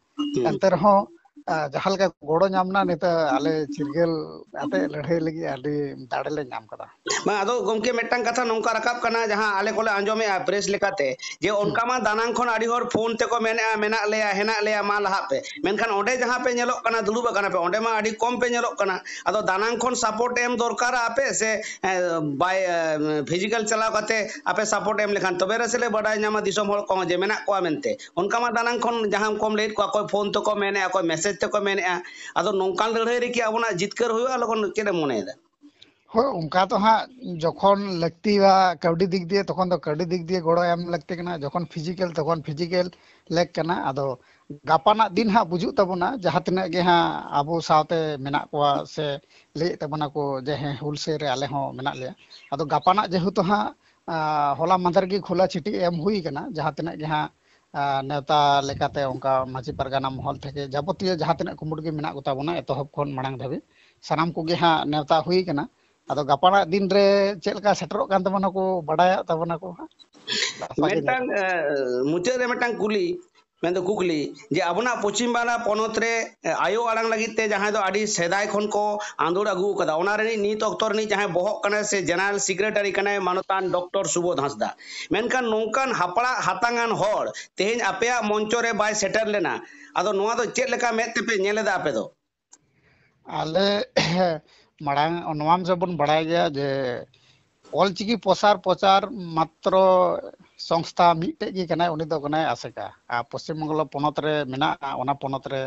ᱮᱱᱛᱮ ᱨᱮᱦᱚᱸ ᱡᱟᱦᱟᱸ ᱞᱮᱠᱟ ᱜᱚᱲᱚ ᱧᱟᱢ ᱱᱟ ᱱᱤᱛᱚᱜ ᱟᱞᱮ ᱪᱤᱨᱜᱟᱹᱞ ᱟᱛᱮ ᱞᱟᱹᱲᱦᱟᱹᱭ ᱞᱟᱹᱜᱤᱫ ᱟᱹᱰᱤ ᱫᱟᱲᱮ ᱞᱮ ᱧᱟᱢ ᱠᱟᱫᱟ ᱢᱟ ᱟᱫᱚ ᱜᱚᱢᱠᱮ ᱢᱤᱫᱴᱟᱝ ᱠᱟᱛᱷᱟ ᱱᱚᱝᱠᱟ ᱨᱟᱠᱟᱵ ᱠᱟᱱᱟ ᱡᱟᱦᱟᱸ ᱟᱞᱮ ᱠᱚᱞᱮ ᱟᱸᱡᱚᱢᱮᱜᱼᱟ ᱯᱨᱮᱥ ᱞᱮᱠᱟᱛᱮ ᱡᱮ ᱚᱱᱠᱟ ᱢᱟ ᱫᱟᱱᱟᱝ ᱠᱷᱚᱱ ᱟᱹᱰᱤ ᱦᱚᱲ ᱯᱷᱳᱱ ᱛᱮᱠᱚ ᱢᱮᱱᱮᱜᱼᱟ ᱢᱮᱱᱟᱜ ᱞᱮᱭᱟ ᱦᱮᱱᱟᱜ ᱞᱮᱭᱟ ᱢᱟ ᱞᱟᱦᱟᱜ ᱯᱮ ᱢᱮᱱᱠᱷᱟᱱ ᱚᱸᱰᱮ ᱡᱟᱦᱟᱸ ᱯᱮ ᱧᱮᱞᱚᱜ ᱠᱟᱱᱟ ᱫᱩᱲᱩᱵ ᱟᱠᱟᱱᱟ ᱯᱮ ᱚᱸᱰᱮ ᱢᱟ ᱟᱹᱰᱤ ᱠᱚᱢ ᱯᱮ ᱧᱮᱞᱚᱜ ᱠᱟᱱᱟ ᱟᱫᱚ ᱫᱟᱱᱟᱝ ᱠᱷᱚᱱ ᱥᱟᱯᱳᱨᱴ ᱮᱢ ᱫᱚᱨᱠᱟᱨᱟ ᱟᱯᱮ ᱥᱮ ᱵᱟᱭ ᱯᱷᱤᱡᱤᱠᱮᱞ ᱪᱟᱞᱟᱣ ᱠᱟᱛᱮ ᱟᱯᱮ ᱥᱟᱯᱳᱨᱴ ᱮᱢ ᱞᱮᱠᱷᱟᱱ ᱛᱚᱵᱮ ᱨᱮᱥᱮᱞᱮ ᱵᱟᱰᱟᱭ ᱧᱟᱢᱟ ᱫᱤᱥᱚᱢ ᱦᱚᱲ ᱠᱚ ᱡᱮ ᱢᱮᱱᱟᱜ ᱠᱚᱣᱟ ᱢᱮᱱᱛᱮ ᱚᱱᱠᱟ ᱢᱟ ᱫᱟᱱᱟᱝ ᱠᱷᱚᱱ ᱡᱟᱦᱟᱸ ᱠᱚᱢ ᱞᱟᱹᱭᱮᱫ ᱠᱚᱣᱟ ᱚᱠᱚᱭ ᱯᱷᱳᱱ ᱛᱮᱠᱚ ᱢᱮᱱᱮᱜᱼᱟ ᱚᱠᱚᱭ ᱢᱮᱥᱮᱡᱽ नौकान तो हाँ जख लगती कौड़ी दिक दिए फिजिकल तक फिजिकल लेकिन दिन हाँ बुजुत जहाँ तना हाँ अब साथ हला मादर खोला छिटी एम होना जहाँ तना ᱱᱮᱣᱛᱟ ᱞᱮᱠᱟᱛᱮ ᱚᱱᱠᱟ ᱢᱟᱹᱡᱷᱤ ᱯᱟᱨᱜᱟᱱᱟ ᱢᱚᱦᱚᱞ ᱛᱷᱮᱠᱮ ᱡᱟᱵᱚᱛᱤᱭᱚ ᱡᱟᱦᱟᱸ ᱛᱤᱱᱟᱹᱜ ᱠᱩᱢᱩᱴ ᱜᱮ ᱢᱮᱱᱟᱜ ᱠᱚᱛᱟ ᱵᱚᱱᱟ ᱮᱛᱚᱦᱚᱵ ᱠᱷᱚᱱ ᱢᱟᱲᱟᱝ ᱫᱷᱟᱹᱵᱤᱡ ᱥᱟᱱᱟᱢ ᱠᱚᱜᱮ ᱦᱟᱸᱜ ᱱᱮᱣᱛᱟ ᱦᱩᱭ ᱠᱟᱱᱟ ᱟᱫᱚ ᱜᱟᱯᱟᱱᱟᱜ ᱫᱤᱱ ᱨᱮ ᱪᱮᱫ ᱞᱮᱠᱟ ᱥᱮᱴᱮᱨᱚᱜ ᱠᱟᱱ ᱛᱟᱵᱚᱱᱟ ᱠᱚ ᱵᱟᱰᱟᱭᱚᱜ ᱛᱟᱵᱚᱱᱟ ᱠᱚ ᱢᱤᱫᱴᱟᱝ ᱢᱩᱪᱟᱹᱫ ᱨᱮ ᱢᱤᱫᱴᱟᱝ ᱠᱩᱞᱤ मेन कुकली जे अपना पश्चिम बांग्ला पनत आयो आड़ लगे ते सेदाय खन को आंदोलन अगु नीत तो अक्तर नी जहां बहक से जनरल सेक्रेटरी मानतान डॉक्टर सुबोध हंसदा मेनखान नौकान हापड़ा हतांगान तेज तेहेन मंच मंचो सेटर लेना अब नोआ दो चेत लेका मेत पे नेलेदा आपे गया जे अलचिकी चिकी प्रसार प्रचार मात्र ᱥᱚᱝᱥᱛᱷᱟ ᱢᱤᱫᱴᱮᱡ ᱜᱮ ᱠᱟᱱᱟᱭ ᱩᱱᱤ ᱫᱚ ᱠᱟᱱᱟᱭ ᱟᱥᱮᱠᱟ ᱟᱨ ᱯᱚᱥᱪᱤᱢ ᱵᱚᱝᱜᱚᱞ ᱯᱚᱱᱚᱛ ᱨᱮ ᱢᱮᱱᱟᱜᱼᱟ ᱚᱱᱟ ᱯᱚᱱᱚᱛ ᱨᱮ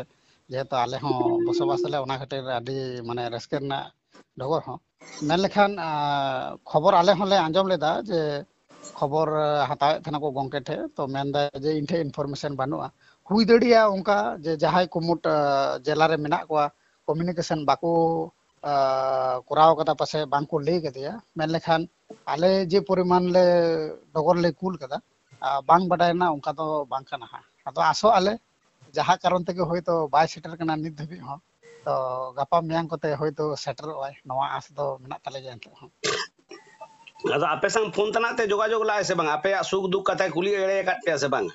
ᱡᱮᱦᱮᱛᱩ ᱟᱞᱮ ᱦᱚᱸ ᱵᱚᱥᱚᱵᱟᱥ ᱟᱞᱮ ᱚᱱᱟ ᱠᱷᱟᱹᱛᱤᱨ ᱟᱹᱰᱤ ᱢᱟᱱᱮ ᱨᱟᱹᱥᱠᱟᱹ ᱨᱮᱱᱟᱜ ᱰᱚᱜᱚᱨ ᱦᱚᱸ ᱢᱮᱱ ᱞᱮᱠᱷᱟᱱ ᱠᱷᱚᱵᱚᱨ ᱟᱞᱮ ᱦᱚᱸᱞᱮ ᱟᱸᱡᱚᱢ ᱞᱮᱫᱟ ᱡᱮ ᱠᱷᱚᱵᱚর হাতায়েত থানা কো গংকে ঠে তো মেনদা যে ইনঠে ইনফরমেশন বানুয়া হুই দড়িয়া উনকা যে জাহাই কুমুট জেলা রে মেনা কোয়া কমিউনিকেশন বাকো कराव का पास बाको लैदा मन जे परिमाणले डगर ले कुल का तो बांग का ना तो आसो आले जहां कारण तक होय तो बाय सेटर कना निद तो गपा मियां कोते तो सेटर आस तो मना तले तो तो आपे संग फोन तना ते जोगाजोग लाय से बांग आपे सुख दुख कथा खुली गेले पे से बांग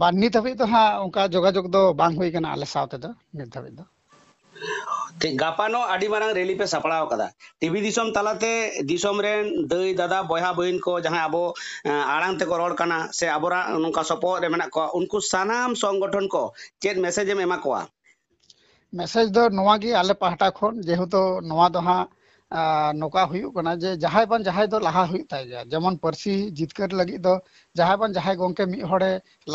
बान्नी तभी तो हां उनका जोगाजोग तो बांग होय कना आले साथ तो गापानो आदि मांग रैली पे सपड़ाव कदा टीवी दिसम तलाते दिसम रे दई दादा बया बहन को जहां अबो आड़ांते को रोड कना से अबरा नुका सपो रे मेना को उनको सनाम संगठन को चेत मैसेज एम एमा कोआ मैसेज दो नोवा की आले पहाटा खोन जेहु तो नोवा दो हा नोका हुयु कना जे जहाय बन जहाय दो लाहा हुय ताय जा जमन परसी जितकर लगी दो जहाय बन जहाय गोंके मि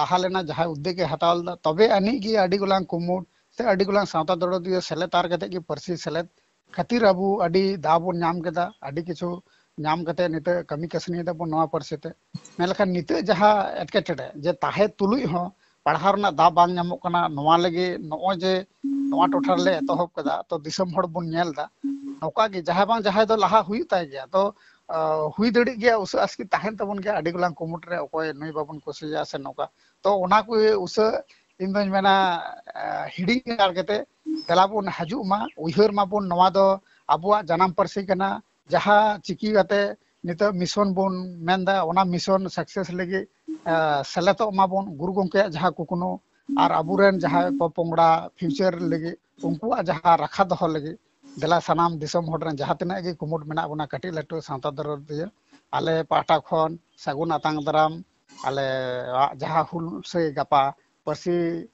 लाहा लेना जहाय उद्देके हटावल तबे अनि आडी गुलां कुमुड़ खातिर अब दाबीम कमी कसनी मेलखान नित जहाँ एटके जे ते तुल पढ़ा दाब बामोगना नोजे टोटारे एतहब का तो बनता नौका जहां जहां तो लहा हुई गया तो हुई दड़ी गया उसे आसकी तहन तबन गया कुमुट नई बाबन कोसिया से नौका तो उसे ᱤᱧ ᱫᱚᱧ ᱢᱮᱱᱟ ᱦᱤᱲᱤᱧ ᱜᱟᱲ ᱠᱟᱛᱮ ᱫᱮᱞᱟᱵᱚᱱ ᱦᱟᱡᱩᱜ ᱢᱟ ᱩᱭᱦᱟᱹᱨ ᱢᱟᱵᱚᱱ ᱱᱚᱣᱟ ᱫᱚ ᱟᱵᱚᱣᱟᱜ ᱡᱟᱱᱟᱢ ᱯᱟᱹᱨᱥᱤ ᱠᱟᱱᱟ ᱡᱟᱦᱟᱸ ᱪᱤᱠᱤ ᱠᱟᱛᱮ ᱱᱤᱛᱚᱜ ᱢᱤᱥᱚᱱ ᱵᱚᱱ ᱢᱮᱱᱫᱟ ᱚᱱᱟ ᱢᱤᱥᱚᱱ ᱥᱟᱠᱥᱮᱥ ᱞᱟᱹᱜᱤᱫ ᱥᱮᱞᱮᱫᱚᱜ ᱢᱟᱵᱚᱱ ᱜᱩᱨᱩ ᱜᱚᱢᱠᱮᱭᱟᱜ ᱡᱟᱦᱟᱸ ᱠᱩᱠᱢᱩ ᱟᱨ ᱟᱵᱚᱨᱮᱱ ᱡᱟᱦᱟᱸᱭ ᱯᱚᱯᱚᱝᱲᱟ ᱯᱷᱤᱭᱩᱪᱟᱨ ᱞᱟᱹᱜᱤᱫ ᱩᱱᱠᱩᱣᱟᱜ ᱡᱟᱦᱟᱸ ᱨᱟᱠᱷᱟ ᱫᱚᱦᱚ ᱞᱟᱹᱜᱤᱫ ᱫᱮᱞᱟ ᱥᱟᱱᱟᱢ ᱫᱤᱥᱚᱢ ᱦᱚᱲ ᱨᱮᱱ ᱡᱟᱦᱟᱸ ᱛᱤᱱᱟᱹᱜ ᱜᱮ ᱠᱩᱢᱩᱴ ᱢᱮᱱᱟᱜ ᱵᱚᱱᱟ ᱠᱟᱹᱴᱤᱡ ᱞᱟᱹᱴᱩ ᱥᱟᱶᱛᱟ ᱫᱚᱨᱚ ᱫᱤᱭᱮ ᱟᱞᱮ ᱯᱟᱦᱴᱟ ᱠᱷᱚᱱ ᱥᱟᱹᱜᱩᱱ ᱟᱛᱟᱝ ᱫᱟᱨᱟᱢ ᱟᱞᱮ ᱡᱟᱦᱟᱸ ᱦᱩᱞ ᱥᱟᱹᱭ ᱜᱟᱯᱟ ᱯᱟᱹᱨᱥᱤ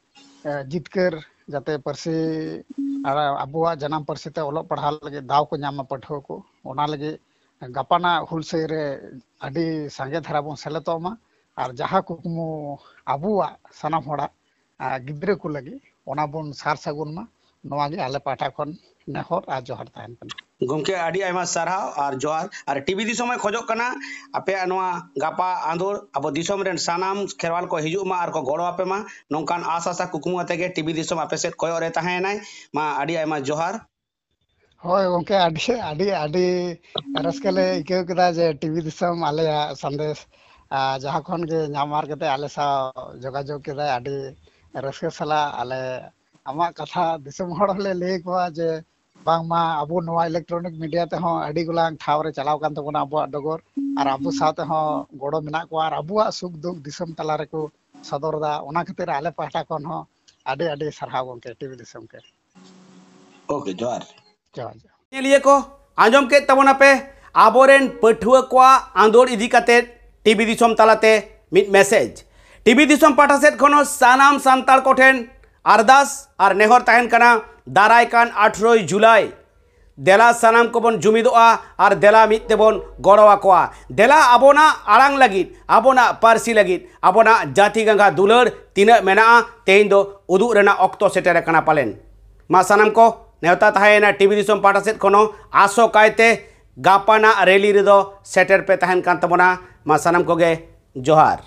ᱡᱤᱛᱠᱟᱹᱨ ᱡᱟᱛᱮ ᱯᱟᱹᱨᱥᱤ ᱟᱵᱚᱣᱟᱜ ᱡᱟᱱᱟᱢ ᱯᱟᱹᱨᱥᱤ ᱛᱮ ᱚᱞᱚᱜ ᱯᱟᱲᱦᱟᱣ ᱞᱟᱹᱜᱤᱫ ᱫᱟᱣ ᱠᱚ ᱧᱟᱢᱟ ᱯᱟᱹᱴᱷᱩᱣᱟᱹ ᱠᱚ ᱚᱱᱟ ᱞᱟᱹᱜᱤᱫ ᱜᱟᱯᱟᱱᱟᱜ ᱦᱩᱞᱥᱟᱹᱭ ᱨᱮ ᱟᱹᱰᱤ ᱥᱟᱸᱜᱮ ᱫᱷᱟᱨᱟ ᱵᱚᱱ ᱥᱮᱞᱮᱫᱚᱜ ᱢᱟ ᱟᱨ ᱡᱟᱦᱟᱸ ᱠᱩᱠᱢᱩ ᱟᱵᱚᱣᱟᱜ ᱥᱟᱱᱟᱢ ᱦᱚᱲᱟᱜ ᱜᱤᱫᱽᱨᱟᱹ ᱠᱚ ᱞᱟᱹᱜᱤᱫ ᱚᱱᱟ ᱵᱚᱱ ᱥᱟᱨ ᱥᱟᱹᱜᱩᱱ ᱢᱟ ᱱᱚᱣᱟ ᱜᱮ ᱟᱞᱮ ᱯᱟᱦᱴᱟ ᱠᱷᱚᱱ ᱱᱮᱦᱚᱨ ᱟᱨ ᱡᱚᱦᱟᱨ ᱛᱟᱦᱮᱱ ᱠᱟᱱᱟ ᱜᱚᱢᱠᱮ ᱟᱹᱰᱤ ᱟᱭᱢᱟ ᱥᱟᱨᱦᱟᱣ ᱟᱨ ᱡᱚᱦᱟᱨ ᱟᱨ ᱴᱤᱵᱤ ᱫᱤᱥᱚᱢᱮ ᱠᱷᱚᱡᱚᱜ ᱠᱟᱱᱟ ᱟᱯᱮᱭᱟᱜ ᱱᱚᱣᱟ ᱜᱟᱯᱟ ᱟᱸᱫᱳᱲ ᱟᱵᱚ ᱫᱤᱥᱚᱢ ᱨᱮᱱ ᱥᱟᱱᱟᱢ ᱠᱷᱮᱨᱣᱟᱞ ᱠᱚ ᱦᱤᱡᱩᱜ ᱢᱟ ᱟᱨ ᱠᱚ ᱜᱚᱲᱚ ᱟᱯᱮ ᱢᱟ ᱱᱚᱝᱠᱟᱱ ᱟᱥ ᱟᱥᱟ ᱠᱩᱠᱢᱩ ᱟᱛᱮ ᱜᱮ ᱴᱤᱵᱤ ᱫᱤᱥᱚᱢ ᱟᱯᱮ ᱥᱮᱫ ᱠᱚᱭᱚᱜ ᱨᱮ ᱛᱟᱦᱮᱱᱟᱭ ᱢᱟ ᱟᱹᱰᱤ ᱟᱭᱢᱟ ᱡᱚᱦᱟर ᱦᱳᱭ ᱜᱚᱢᱠᱮ ᱟᱹᱰᱤ ᱟᱹᱰᱤ ᱟᱹᱰᱤ ᱨᱟᱹᱥᱠᱟᱹ ᱞᱮ ᱟᱹᱭᱠᱟᱹᱣ ᱠᱮᱫᱟ ᱡᱮ ᱴᱤᱵᱤ ᱫᱤᱥᱚᱢ ᱟᱞᱮᱭᱟᱜ ᱥᱟᱸᱫᱮᱥ ᱡᱟᱦᱟᱸ ᱠᱷᱚᱱ ᱜᱮ ᱧᱟᱢᱟᱨ ᱠᱟᱛᱮ ᱟᱞᱮ ᱥᱟᱶ ᱡᱳᱜᱟᱡᱳᱜᱽ ᱠᱮᱫᱟᱭ ᱟᱹᱰᱤ ᱨᱟᱹᱥᱠᱟᱹ ᱥᱟᱞᱟᱜ ᱟᱞᱮ ᱟᱢᱟᱜ ᱠᱟᱛᱷᱟ ᱫᱤᱥᱚᱢ ᱦᱚᱲ ᱦᱚᱸᱞᱮ ᱞᱟᱹᱭ ᱟᱠᱚᱣᱟ ᱡᱮ अब इलेक्ट्रनिक मीडिया तेजा ठावे चलाव अब डगर और अब गड़ो मे अब सुख दुख दिसम तला सदरदा खातिर आले पाटा खी सारा गमे टीवी के ओके जोहार जोहार जोहारे को आजम कबना पे अब पठुआ को आंदोल इदीकते टीवी तलाते मैसेज टीवी पाटा सेन सानाम सानताल को ᱟᱨᱫᱟᱥ ᱟᱨ ᱱᱮᱦᱚᱨ ᱛᱟᱦᱮᱱ ᱠᱟᱱᱟ ᱫᱟᱨᱟᱭ ᱠᱟᱱ ᱟᱴᱷᱨᱚᱭ ᱡᱩᱞᱟᱭ ᱫᱮᱞᱟ ᱥᱟᱱᱟᱢ ᱠᱚᱵᱚᱱ ᱡᱩᱢᱤᱫᱚᱜᱼᱟ ᱟᱨ ᱫᱮᱞᱟ ᱢᱤᱫ ᱛᱮᱵᱚᱱ ᱜᱚᱲᱚ ᱟᱠᱚᱣᱟ ᱫᱮᱞᱟ ᱟᱵᱚᱱᱟᱜ ᱟᱲᱟᱝ ᱞᱟᱹᱜᱤᱫ ᱟᱵᱚᱱᱟᱜ ᱯᱟᱹᱨᱥᱤ ᱞᱟᱹᱜᱤᱫ ᱟᱵᱚᱱᱟᱜ ᱡᱟᱹᱛᱤ ᱜᱟᱸᱜᱟ ᱫᱩᱞᱟᱹᱲ ᱛᱤᱱᱟᱹᱜ ᱢᱮᱱᱟᱜᱼᱟ ᱛᱮᱦᱮᱧ ᱫᱚ ᱩᱫᱩᱜ ᱨᱮᱱᱟᱜ ᱚᱠᱛᱚ ᱥᱮᱴᱮᱨ ᱟᱠᱟᱱᱟ ᱯᱟᱞᱮᱱ ᱢᱟ ᱥᱟᱱᱟᱢ ᱠᱚ ᱱᱮᱣᱛᱟ ᱛᱟᱦᱮᱸᱭᱮᱱᱟ ᱴᱤᱵᱷᱤ ᱫᱤᱥᱚᱢ ᱯᱟᱦᱴᱟ ᱥᱮᱫ ᱠᱷᱚᱱ ᱦᱚᱸ ᱟᱥᱚ ᱠᱟᱭᱛᱮ ᱜᱟᱯᱟᱱᱟᱜ ᱨᱮᱞᱤ ᱨᱮᱫᱚ ᱥᱮᱴᱮᱨ ᱯᱮ ᱛᱟᱦᱮᱱ ᱠᱟᱱ ᱛᱟᱵᱚᱱᱟ ᱢᱟ ᱥᱟᱱᱟᱢ ᱠᱚᱜᱮ ᱡᱚᱦᱟᱨ